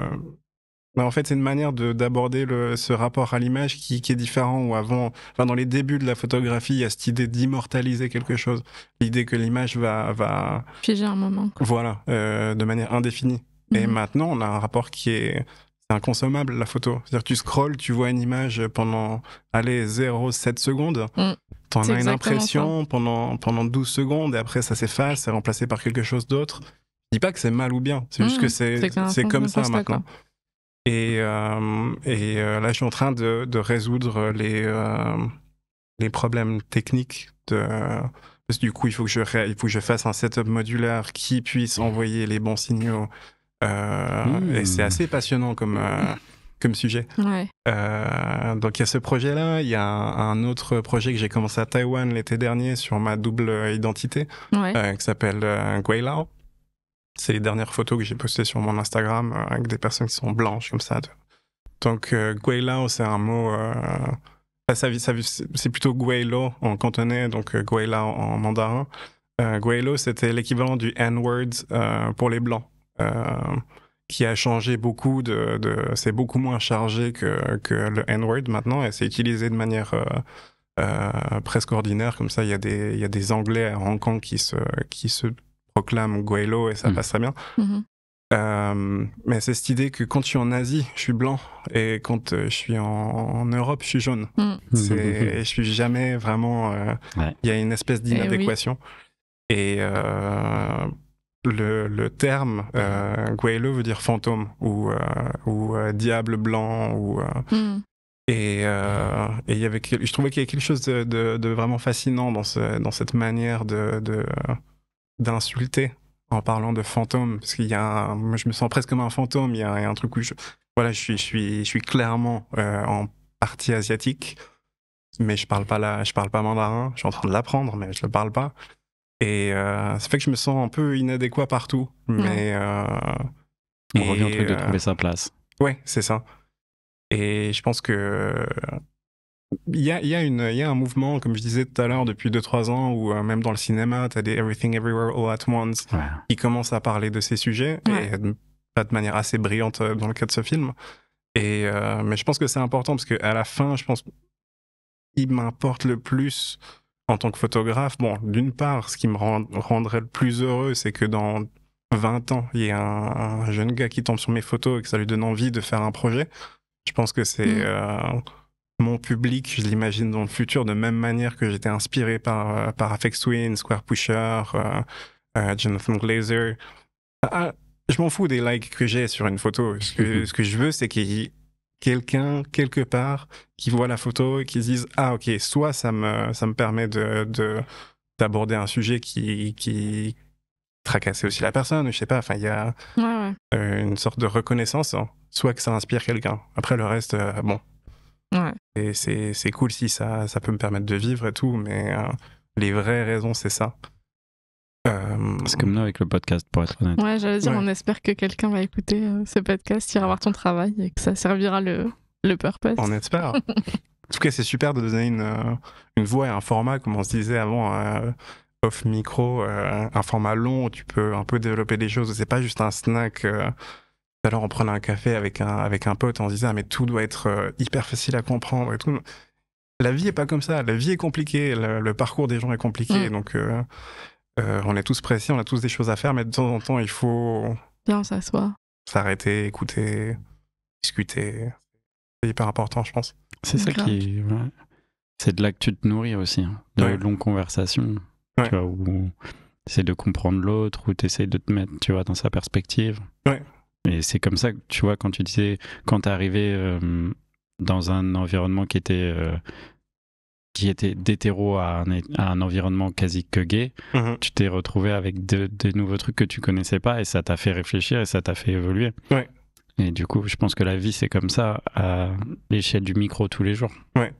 bah, en fait, c'est une manière d'aborder ce rapport à l'image qui, qui, est différent. Ou avant, enfin, dans les débuts de la photographie, il y a cette idée d'immortaliser quelque chose, l'idée que l'image va, va figer un moment. Voilà, euh, de manière indéfinie. Et mhm. maintenant, on a un rapport qui est, inconsommable la photo. C'est-à-dire, tu scrolls, tu vois une image pendant allez 0,7 secondes. Tu mm. T'en as une impression pendant pendant 12 secondes et après ça s'efface, c'est remplacé par quelque chose d'autre. Je dis pas que c'est mal ou bien, c'est juste mm. que c'est comme ça maintenant. Et, euh, euh, là, je suis en train de, résoudre euh, les, problèmes techniques de. Parce que du coup, il faut que je, il faut que je fasse un setup modulaire qui puisse envoyer les bons signaux. Et c'est hmm. assez passionnant comme, comme sujet. donc il y a ce projet-là, il y a un, autre projet que j'ai commencé à Taïwan l'été dernier sur ma double identité, qui s'appelle Guailao. C'est les dernières photos que j'ai postées sur mon Instagram euh, avec des personnes qui sont blanches comme ça. Donc, euh, c'est un mot. Euh, ça, ça, c'est plutôt Guélo en cantonais, donc euh, guaylao en mandarin. Guélo c'était l'équivalent du N-word pour les blancs, qui a changé beaucoup. De, c'est beaucoup moins chargé que, le N-word maintenant, et c'est utilisé de manière. presque ordinaire. Comme ça, il y, a des, il y a des Anglais à Hong Kong qui se, qui se proclame et ça mm. passe très bien. Mhm. Euh, mais c'est cette idée que quand je suis en Asie, je suis blanc, et quand euh, je suis en, Europe, je suis jaune. Mm. Mm. Et Je suis jamais vraiment. Euh, il y a une espèce eh d'inadéquation. Et, le, terme Guaylo veut dire fantôme ou, ou diable blanc ou. Et, y avait, je trouvais qu'il y avait quelque chose de, vraiment fascinant dans, ce, dans cette manière de d'insulter en parlant de fantôme, parce qu'il y a je me sens presque comme un fantôme, il y a un, truc où je, voilà, je suis, je suis, je suis clairement euh, en partie asiatique, mais je parle pas là, je parle pas mandarin, je suis en train de l'apprendre, mais je le parle pas. Et euh, ça fait que je me sens un peu inadéquat partout, mais... Euh, On revient au truc de trouver sa place. Ouais, c'est ça. Et je pense que il y a, y a un mouvement, comme je disais tout à l'heure, depuis 2-3 ans, où euh, même dans le cinéma, tu as des Everything Everywhere All at Once qui commencent à parler de ces sujets, et pas de manière assez brillante euh, dans le cas de ce film. Et, euh, mais je pense que c'est important parce qu'à la fin, je pense qu'il m'importe le plus en tant que photographe. Bon, d'une part, ce qui me rendrait le plus heureux, c'est que dans 20 ans, il y a un, jeune gars qui tombe sur mes photos et que ça lui donne envie de faire un projet. Je pense que c'est. Mm mon public, je l'imagine dans le futur, de même manière que j'étais inspiré par, euh, par Afex Twin, Square Pusher, euh, euh, Jonathan Glazer. Ah, je m'en fous des likes que j'ai sur une photo. Ce que, mhm. je veux, c'est qu'il y quelqu'un quelque part qui voit la photo et qui dise ah ok soit ça me ça me permet de d'aborder un sujet qui qui tracassait aussi la personne je sais pas enfin il y a une sorte de reconnaissance soit que ça inspire quelqu'un après le reste bon et c'est cool si ça, ça peut me permettre de vivre et tout, mais euh, les vraies raisons, c'est ça. parce euh, que comme nous avec le podcast, pour être honnête. Ouais, j'allais dire, on espère que quelqu'un va écouter euh, ce podcast, ira voir ton travail et que ça servira le, le purpose. On espère. [laughs] en tout cas, c'est super de donner une, une voix et un format, comme on se disait avant, off micro, un format long où tu peux un peu développer des choses. C'est pas juste un snack tout à l'heure on prenait un café avec un, avec un pote, en disait ah, mais tout doit être euh, hyper facile à comprendre et tout. La vie est pas comme ça, la vie est compliquée, le, parcours des gens est compliqué, mm. donc euh, euh, on est tous pressés, on a tous des choses à faire, mais de temps en temps il faut bien s'asseoir, s'arrêter, écouter, discuter. C'est hyper important, je pense. C'est ça qui, c'est de là que tu te nourris aussi, hein. dans de longues conversations, tu vois, où c'est de comprendre l'autre, où tu essaies de te mettre, tu vois, dans sa perspective. Ouais. Et c'est comme ça, tu vois, quand tu disais, quand t'es arrivé euh, dans un environnement qui était euh, qui était d'hétéro à, un, environnement quasi que gay, mm-hmm. tu t'es retrouvé avec de, des nouveaux trucs que tu connaissais pas et ça t'a fait réfléchir et ça t'a fait évoluer. Ouais. Et du coup, je pense que la vie, c'est comme ça, à l'échelle du micro tous les jours. Ouais.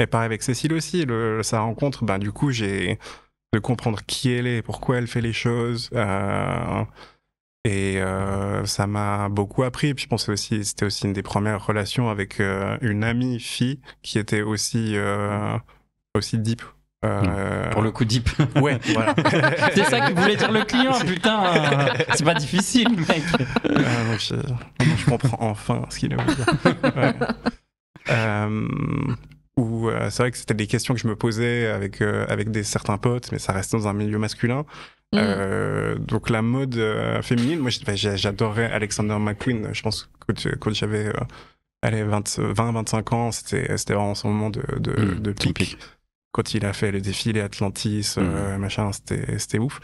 Et pareil avec Cécile aussi, le, sa rencontre, ben, du coup, j'ai de comprendre qui elle est, pourquoi elle fait les choses. Euh, et euh, ça m'a beaucoup appris. Et puis je pense aussi, c'était aussi une des premières relations avec euh, une amie fille qui était aussi euh, aussi deep. Mmh. Pour le coup, deep. [laughs] Ouais, voilà. [laughs] c'est ça que voulait dire le client, putain. [laughs] c'est pas difficile, mec. Ah, je, comprends enfin ce qu'il a voulu dire où euh, c'est vrai que c'était des questions que je me posais avec, euh, avec des, certains potes, mais ça restait dans un milieu masculin. Mm. Euh, donc la mode euh, féminine, moi bah, j'adorais Alexander McQueen, je pense que quand j'avais 20-25 ans, c'était vraiment son moment de, de, mm. de Quand il a fait le défilé Atlantis, mm. machin, c'était ouf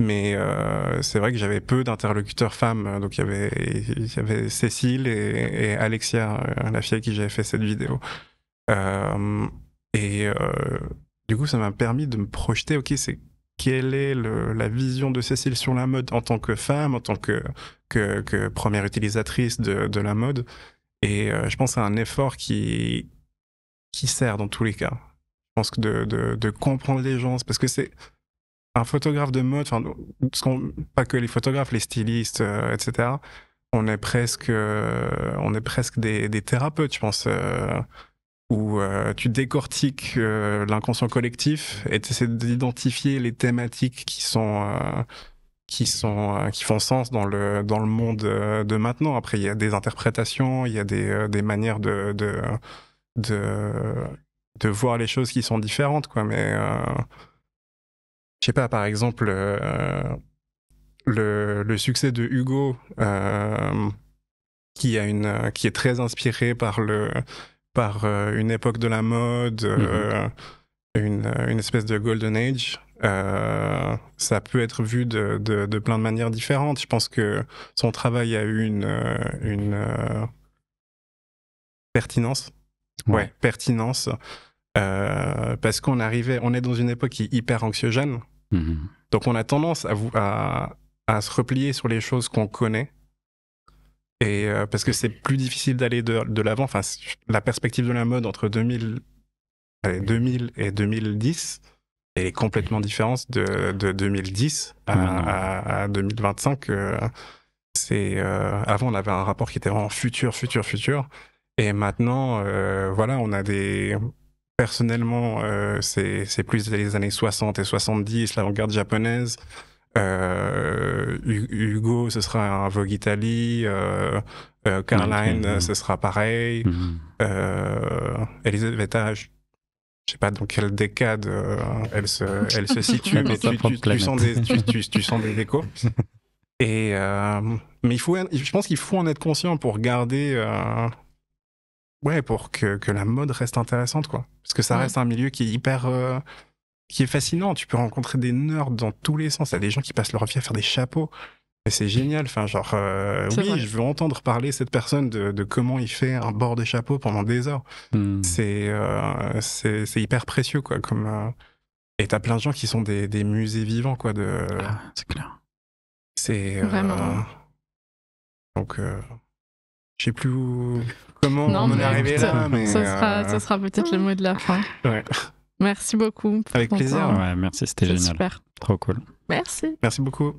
mais euh, c'est vrai que j'avais peu d'interlocuteurs femmes. Donc il y avait, il y avait Cécile et, et Alexia, la fille avec qui j'avais fait cette vidéo. Euh, et euh, du coup, ça m'a permis de me projeter, ok, c'est quelle est la vision de Cécile sur la mode en tant que femme, en tant que, que, première utilisatrice de, la mode. Et euh, je pense à un effort qui, qui sert dans tous les cas. Je pense que de, comprendre les gens, parce que c'est un photographe de mode, enfin, pas que les photographes, les stylistes, etc. On est presque, on est presque des thérapeutes, je pense où euh, tu décortiques euh, l'inconscient collectif et tu essaies d'identifier les thématiques qui sont euh, qui sont qui font sens dans le dans le monde de maintenant. Après, il y a des interprétations, il y a des, des manières de, de, de voir les choses qui sont différentes, quoi. Mais je sais pas, par exemple, le, le succès de Hugo, qui a une qui est très inspiré par le par euh, une époque de la mode, euh, mhm. euh, une, espèce de golden age. ça peut être vu de, plein de manières différentes. Je pense que son travail a eu une, pertinence. pertinence. parce qu'on arrivait, on est dans une époque qui est hyper anxiogène. Mhm. Donc on a tendance à se replier sur les choses qu'on connaît et euh, parce que c'est plus difficile d'aller de, l'avant. Enfin, la perspective de la mode entre 2000, et 2010 est complètement différente de, de 2010 à, 2025. Euh, c'est euh, avant, on avait un rapport qui était vraiment futur, futur, futur. Et maintenant, voilà, on a des. Personnellement, c'est plus les années 60 et 70, l'avant-garde japonaise. Euh, Hugo, ce sera un Vogue Italie. Euh, euh, Caroline, ce sera pareil. Mm -hmm. Elisabeth, je sais pas dans quelle décade elle, se, elle se situe, [laughs] mais tu, sens des, tu, sens des, échos. [laughs] Et, mais il faut, je pense qu'il faut en être conscient pour garder, ouais, pour que, que, la mode reste intéressante, quoi. Parce que ça reste un milieu qui est hyper qui est fascinant. Tu peux rencontrer des nerds dans tous les sens. Il y a des gens qui passent leur vie à faire des chapeaux. et c'est génial. Enfin, genre, euh, oui, je veux entendre parler cette personne de, de, comment il fait un bord de chapeau pendant des heures. Hmm. Euh, c'est, c'est, hyper précieux, quoi. Comme, euh... Et t'as plein de gens qui sont des, musées vivants, quoi. De... Ah, c'est clair. C'est. Euh, vraiment. Donc. Je sais plus comment on est arrivé là, mais... Ça sera, ça sera peut-être le mot de la fin. ouais. Merci beaucoup. Avec plaisir. Ouais, merci, c'était génial. Super. Trop cool. Merci. Merci beaucoup.